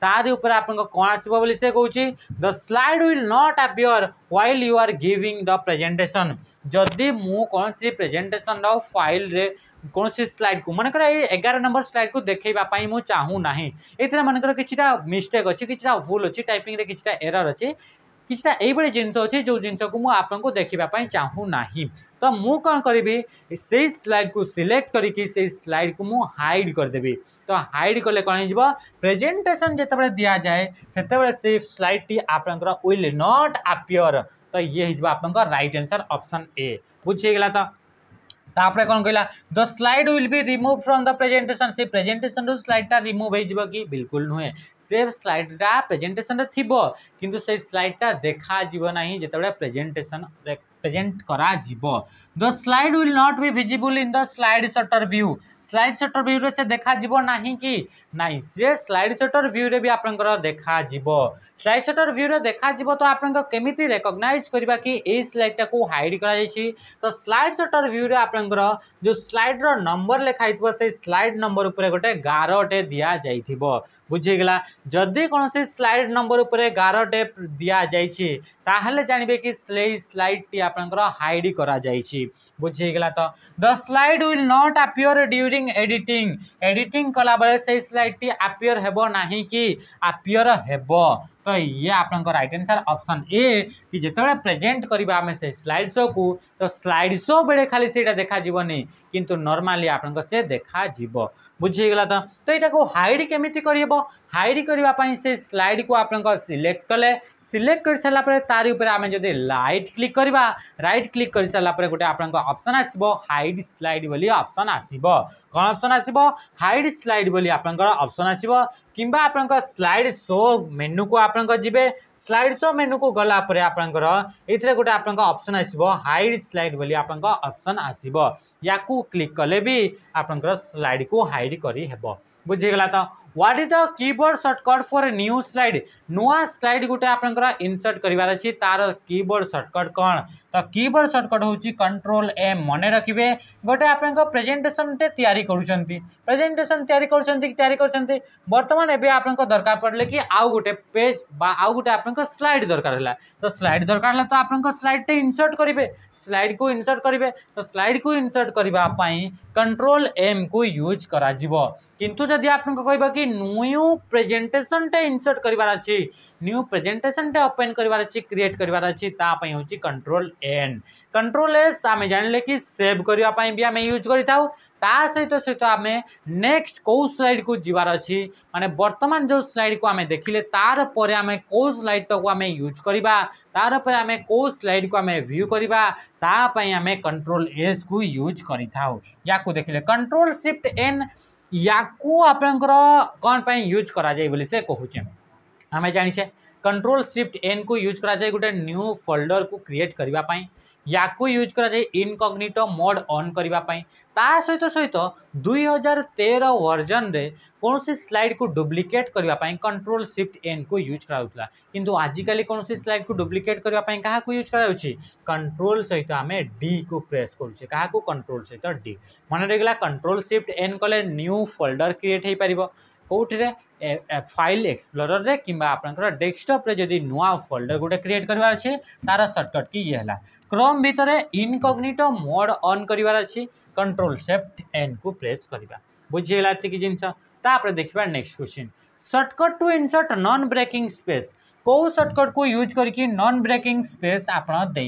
तार उपर आप कौन आसो बोली से कौन the slide will not appear while you are giving the presentation ଯଦି ମୁଁ କୌଣସି ପ୍ରେଜେଣ୍ଟେସନ୍ର ଫାଇଲ୍ରେ କୌଣସି ସ୍ଲାଇଡ଼୍କୁ ମନେକର ଏଇ ଏଗାର ନମ୍ବର ସ୍ଲାଇଡ଼୍କୁ ଦେଖାଇବା ପାଇଁ ମୁଁ ଚାହୁଁନାହିଁ ଏଥିରେ ମନେକର କିଛିଟା ମିଷ୍ଟେକ୍ ଅଛି କିଛିଟା ଭୁଲ ଅଛି ଟାଇପିଂରେ କିଛିଟା ଏରର୍ ଅଛି କିଛିଟା ଏଇଭଳି ଜିନିଷ ଅଛି ଯେଉଁ ଜିନିଷକୁ ମୁଁ ଆପଣଙ୍କୁ ଦେଖିବା ପାଇଁ ଚାହୁଁନାହିଁ ତ ମୁଁ କ'ଣ କରିବି ସେଇ ସ୍ଲାଇଡ଼୍କୁ ସିଲେକ୍ଟ କରିକି ସେଇ ସ୍ଲାଇଡ଼୍କୁ ମୁଁ ହାଇଡ୍ କରିଦେବି ତ ହାଇଡ୍ କଲେ କ'ଣ ହେଇଯିବ ପ୍ରେଜେଣ୍ଟେସନ୍ ଯେତେବେଳେ ଦିଆଯାଏ ସେତେବେଳେ ସେଇ ସ୍ଲାଇଡ଼୍ଟି ଆପଣଙ୍କର ୱିଲ୍ ନଟ୍ ଆପିଅର୍ तो ये हिजब आप लोगों का आंसर ऑप्शन ए बुझीगला तो तापर कौन कहला the slide will be remove from the presentation से प्रेजेन्टेसन रु स्लाइडटा रिमूव हो कि बिल्कुल नुहे से स्लाइडटा प्रेजेन्टेसन थी कि स्लाइडटा देखा ना जिते प्रेजेन्टेसन प्रेजेंट କରାଯିବ the slide will not be visible in the slide sorter view slide sorter ଭ୍ୟୁରେ ସେ ଦେଖାଯିବ ନାହିଁ କି ନାହିଁ ସେ ସ୍ଲାଇଡ୍ ସଟର୍ ଭ୍ୟୁରେ ବି ଆପଣଙ୍କର ଦେଖାଯିବ ସ୍ଲାଇଡ୍ ସଟର୍ ଭ୍ୟୁରେ ଦେଖାଯିବ ତ ଆପଣଙ୍କ କେମିତି ରେକଗ୍ନାଇଜ୍ କରିବା କି ଏଇ ସ୍ଲାଇଡ୍ଟାକୁ ହାଇଡ୍ କରାଯାଇଛି ତ ସ୍ଲାଇଡ୍ ସଟର୍ ଭ୍ୟୁରେ ଆପଣଙ୍କର ଯେଉଁ ସ୍ଲାଇଡ୍ର ନମ୍ବର ଲେଖା ହେଇଥିବ ସେଇ ସ୍ଲାଇଡ୍ ନମ୍ବର ଉପରେ ଗୋଟେ ଗାରଟେ ଦିଆଯାଇଥିବ ବୁଝିଗଲା ଯଦି କୌଣସି ସ୍ଲାଇଡ୍ ନମ୍ବର ଉପରେ ଗାରଟେ ଦିଆଯାଇଛି ତାହେଲେ ଜାଣିବେ କି ସେଇ ସ୍ଲାଇଡ୍ଟି ଆପଣଙ୍କର ହାଇଡ୍ କରାଯାଇଛି ବୁଝିହେଇଗଲା ତ the slide will not appear during editing editing କଲାବେଳେ ସେଇ ସ୍ଲାଇଡ୍ଟି ଆପିଅର୍ ହେବ ନାହିଁ କି ଆପିଅର୍ ହେବ तो ये आपन रईट आन्सर अप्सन ए कि जिते प्रेजेट करवा आम से स्लाइड शो को तो स्लाइड शो बेले खाली से देखाबनी कितु नर्माली आपण से देखाब तो तो यहाँ को हाइड केमी करहब हाइड करने से स्लाइड को आप सिलेक्ट कले सिलेक्ट कर सारापर तारी आम जब लाइट क्लिक करवा रईट क्लिक कर सारापर गोटे आप अप्सन हाइड स्लाइड बोली अप्सन आसब कौन अप्सन आसब हाइड स्लाइड बोली आप अप्सन आसब कि आप स्लाइड शो मेनू को आप আপনার যাবে স্লাইড শো মেনুকু গলাপরে আপনার এইথে গোটে আপনার অপসন আসব হাইড স্লাইড বলে আপনার অপসন আসব ইয়াকু ক্লিক কলে বি আপনার স্লাইড কু হাইড করে হব বুঝিগলা তো what is the keyboard shortcut for new slide नुआ स्लाइड गोटे आप इनसर्ट करार तार कीबोर्ड सर्टकट कौन तो कीबोर्ड सर्टकट हूँ कंट्रोल एम मन रखिए गोटे आप प्रेजेटेसन तैयारी करेजेटेसन तैयारी करी कर बर्तमान एवं आप दरकार पड़े कि आउ गोटे पेज बा गोटे आप स्लाइड दरकार है तो स्लाइड दरकार है तो आप स्लाइड टे इनसर्ट करेंगे स्लाइड को इनसर्ट करेंगे तो स्लाइड को इनसर्ट करने कंट्रोल एम को यूज कर কিন্তু যদি আপনাকে কহব কি নিউ প্রেজেটেসনটে ইনসর্ট করবার আছে নিউ প্রেজেটেসনটে ওপেন করবার আছে ক্রিয়েট করবার আছে তাপাই হচ্ছে কন্ট্রোল এন কন্ট্রোল এস আমি জাঁলে কি সেভ করা বি আমি ইউজ করে থাও তা সহিত সহিত আমি নেক্সট কেউ স্লাইড কু যার অছি মানে বর্তমান যে স্লাইড কু আমি দেখলে তারপরে আমি কেউ স্লাইডটাকে আমি ইউজ করা তারপরে আমি কেউ স্লাইড কু আমি ভিউ করা তাপাই আমি কন্ট্রোল এস কু ইউজ করে থাও ইয়াকু দেখলে কন্ট্রোল সিফ্ট এন ୟାକୁ ଆପଣଙ୍କର କ'ଣ ପାଇଁ ୟୁଜ୍ କରାଯାଏ ବୋଲି ସେ କହୁଛେ आम जाने कंट्रोल सिफ्ट एन को यूज कराए गोटे न्यू फोल्डर को क्रिएट करने या को यूज कराए इनकग्निट मोड अन् करने सहित सहित दुई हजार तेर वर्जन कौन सी स्लाइड को डुप्लिकेट करने कंट्रोल सिफ्ट एन को यूज कराला कि आजिकल कौन सी स्लाइड को डुप्लिकेट करने क्या यूज करोल कंट्रोल सहित आम डी को प्रेस करुचे क्या कंट्रोल सहित डी मन रही कंट्रोल सिफ्ट एन कले न्यू फोल्डर क्रिएट हो पार কোটিরে ফাইল এক্সপ্লোররে কিংবা আপনার ডেস্কটপে যদি নূয় ফোল্ডর গোটে ক্রিয়েট করবার আছে তার সর্টকট কি ইয়ে হল ক্রোম ভিতরে ইনকগনিটো মোড অন করবার আছে কন্ট্রোল সেফ্ট এন্ড কু প্রেস করা বুঝিগাল এতকি জিনিস তাপরে দেখবা next question shortcut to insert non breaking space कौ सर्टकट को यूज करके नन ब्रेकिंग स्पेस आपारे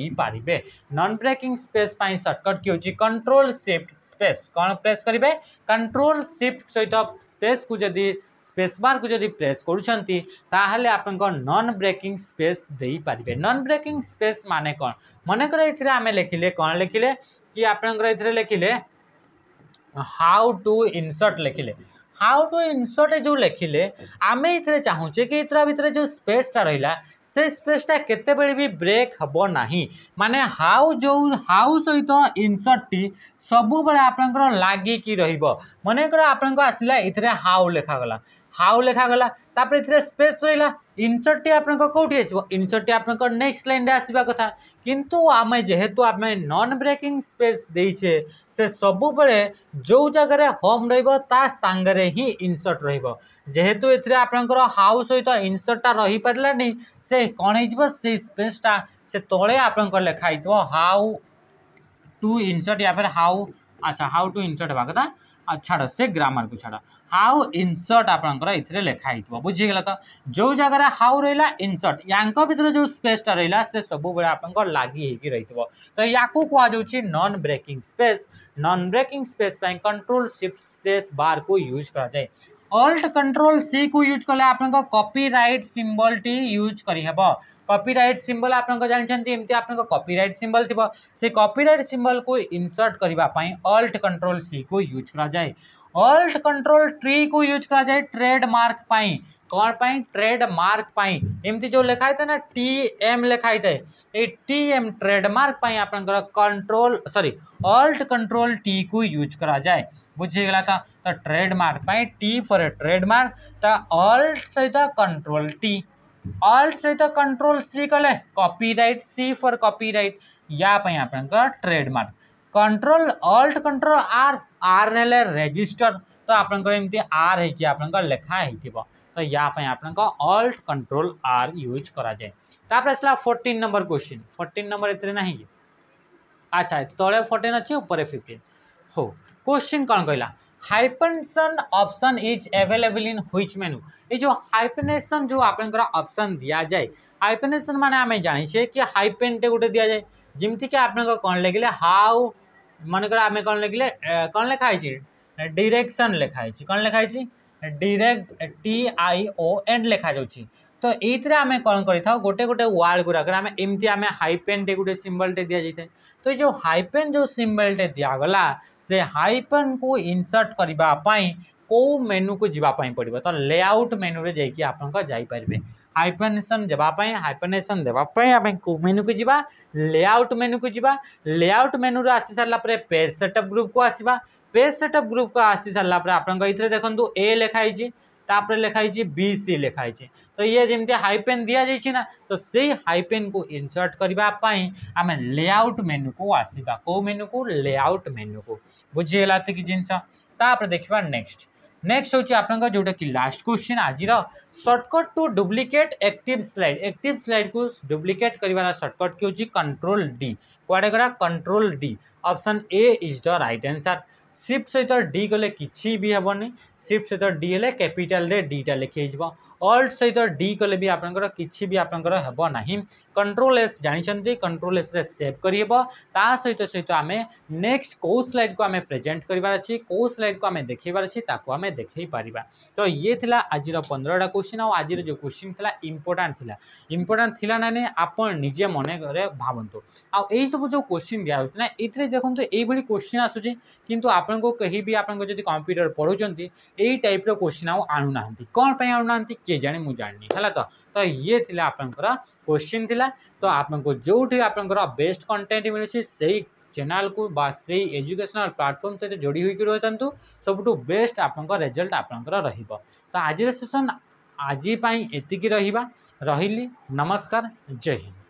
नन ब्रेकिंग स्पेस सर्टकट की होगी कंट्रोल सिफ्ट स्पेस कौन प्रेस करेंगे कंट्रोल सिफ्ट सहित स्पेस को जब स्पेस बार को जब प्रेस करुँचे आप नन ब्रेकिंग स्पेस दे पारे नन ब्रेकिंग स्पेस मान कौन मनकर आम लिखिले कौन लिखिले कि आपंकर लिखिले हाउ टू इनसर्ट लिखिले हाउ टू इनसर्ट जो लिखिले आम ए चाहूचे कि एथर भितर जो स्पेसटा रहा से स्पेसटा के ब्रेक हम ना माने हाउ जो हाउ सहित तो इनसर्टटी सबुबले आपणकर लगिकी रनकर आपण आसला ए हाउ लिखागला हाउ लेखागला तापर ए स्पेस रहा इनसर्ट टी आप कौटी आस इनसर्ट टी नेक्स्ट लाइन आसवा कथा किंतु आम जेहेतु आम नन ब्रेकिंग स्पेस देचे से सबुबले जो जगार होम रा सांगे ही इनसर्ट रेहेतु एपर हाउ सहित इनसर्टा रही पारानी से कौन से स्पेसटा से तले आप लेखाई हाउ टू इनसर्ट या फिर हाउ अच्छा हाउ टू इनसर्ट होगा कथा छाड़ से ग्रामर को छाड़ हाउ इनसर्ट आपर लिखाही थोड़ा बुझीगल तो जो जगह हाउ रहा इनसर्ट या भितर जो स्पेसटा रहा से सब बड़े आप लगी रही तो या कहुची non breaking space non breaking space control shift space bar को यूज कराए अल्ट कंट्रोल सी को यूज कले आप कपी रईट सिंबल टी यूज करहब कपिराइट सिंबल आप जानते एमती आप कपिराइट सिंबल थी से कपिराइट सिंबल को इनसर्ट करने अल्ट कंट्रोल सी को यूज कराए अल्ट कंट्रोल ट्री को यूज कराए ट्रेडमार्क कौन पाई ट्रेडमार्क एमती जो लिखाई था ना टी एम लिखाई था ये टी एम ट्रेडमार्क आप control sorry alt control T को यूज कराए बुझीगला था तो ट्रेडमार्क टी फॉर ट्रेडमार्क तो अल्ट सहित कंट्रोल टी ऑल सहित कंट्रोल सी कले कपिट सी फॉर कपिट या ପାଇଁ trademark control alt control R R नेले रेजिस्टर तो आपनकर आर हो कि लेखा तो या अल्ट कंट्रोल आर यूज कराए जाए तापर नंबर क्वेश्चन फोर्टीन नंबर इतरे नाही अच्छा तले 14 अच्छे ऊपर हो क्वेश्चन कौन कहला hyphenation option is available in which menu ये जो हाइपनेसन जो आप ऑप्शन दि जाए हाइपनेसन मैंने आम जानी कि हाइपेनटे गोटे दि जाए जमीती कि कौन लगे हाउ मनकर आम कौन लिखिले कौन लेखाई डिरेक्शन लिखाई कौन लिखाई direct T I O N लिखा जाऊँगी तो ये आम कौन कर गोटे गोटे वार्ड गुराक आम एमती आम हाइपेन टे गोटे सिम्बलटे दि जाए तो ये जो हाइपेन जो सिम्बल दिगला से हाइपन को इनसर्ट करने कौ मेनू को जीवाई पड़ो तो लेआउट मेनू रे जा आप जापर हाइपनेसन देवाई हाइपनेसन देवाई कौ मेनू को जी लेआउट मेनू को जी लेआउट मेनू आसी सारापर पेज सेटअप ग्रुप को आसवा पेज सेटअप ग्रुप को आसी सारापर आप देखो ए लिखाई तापर लिखाई बी सी लिखाई तो ये जमी हाइपेन दि ना तो से हाइपेन को इनसर्ट करने आम लेआउट मेन्यू को आसवा कौ मेन्यू को लेआउट मेन्यू को बुझीगला तो कि जिनस देखा नेक्स्ट नेक्स्ट हूँ आप जोटा कि लास्ट क्वेश्चन आज shortcut to duplicate active slide active slide को डुप्लिकेट कर सर्टकट की कंट्रोल डी कड़े control D option A is the right answer shift ସହିତ ଡି ଗଲେ କିଛି ବି ହେବନି ସିଫ୍ଟ ସହିତ ଡି ହେଲେ କ୍ୟାପିଟାଲରେ ଡିଟା ଲେଖି ହେଇଯିବ ଅଲ୍ଟ ସହିତ ଡି କଲେ ବି ଆପଣଙ୍କର କିଛି ବି ଆପଣଙ୍କର ହେବ ନାହିଁ କଣ୍ଟ୍ରୋଲ ଏସ୍ ଜାଣିଛନ୍ତି କଣ୍ଟ୍ରୋଲ ଏସ୍ରେ ସେଭ୍ କରିହେବ ତା ସହିତ ସହିତ ଆମେ ନେକ୍ସଟ କେଉଁ ସ୍ଲାଇଡ଼କୁ ଆମେ ପ୍ରେଜେଣ୍ଟ କରିବାର ଅଛି କେଉଁ ସ୍ଲାଇଡ଼କୁ ଆମେ ଦେଖାଇବାର ଅଛି ତାକୁ ଆମେ ଦେଖାଇ ପାରିବା ତ ଇଏ ଥିଲା ଆଜିର ପନ୍ଦରଟା କୋଶ୍ଚିନ୍ ଆଉ ଆଜିର ଯେଉଁ କୋଶ୍ଚିନ୍ ଥିଲା ଇମ୍ପୋର୍ଟାଣ୍ଟ ଥିଲା ଇମ୍ପୋର୍ଟାଣ୍ଟ ଥିଲା ନା ନାହିଁ ଆପଣ ନିଜେ ମନେକରେ ଭାବନ୍ତୁ ଆଉ ଏଇସବୁ ଯେଉଁ କୋଶ୍ଚିନ୍ ଦିଆହେଉଛି ନା ଏଥିରେ ଦେଖନ୍ତୁ ଏଇଭଳି କୋଶ୍ଚିନ୍ ଆସୁଛି କିନ୍ତୁ आपको कहीं भी आपड़ कंप्यूटर पढ़ुंटे टाइप रोश्चिन् आणुना कौन पर आणुना किए जाने मुझे है तो? तो ये थी आपंकर क्वेश्चन थी तो आपको जो आप बेस्ट कंटेन्ट मिलूँ से ही चैनल को सही एजुकेशनल प्लाटफर्म सहित जोड़ी होकर रही था सब बेस्ट आपजल्ट आपंकर रज सेसन आजपाई एति रही रही नमस्कार जय हिंद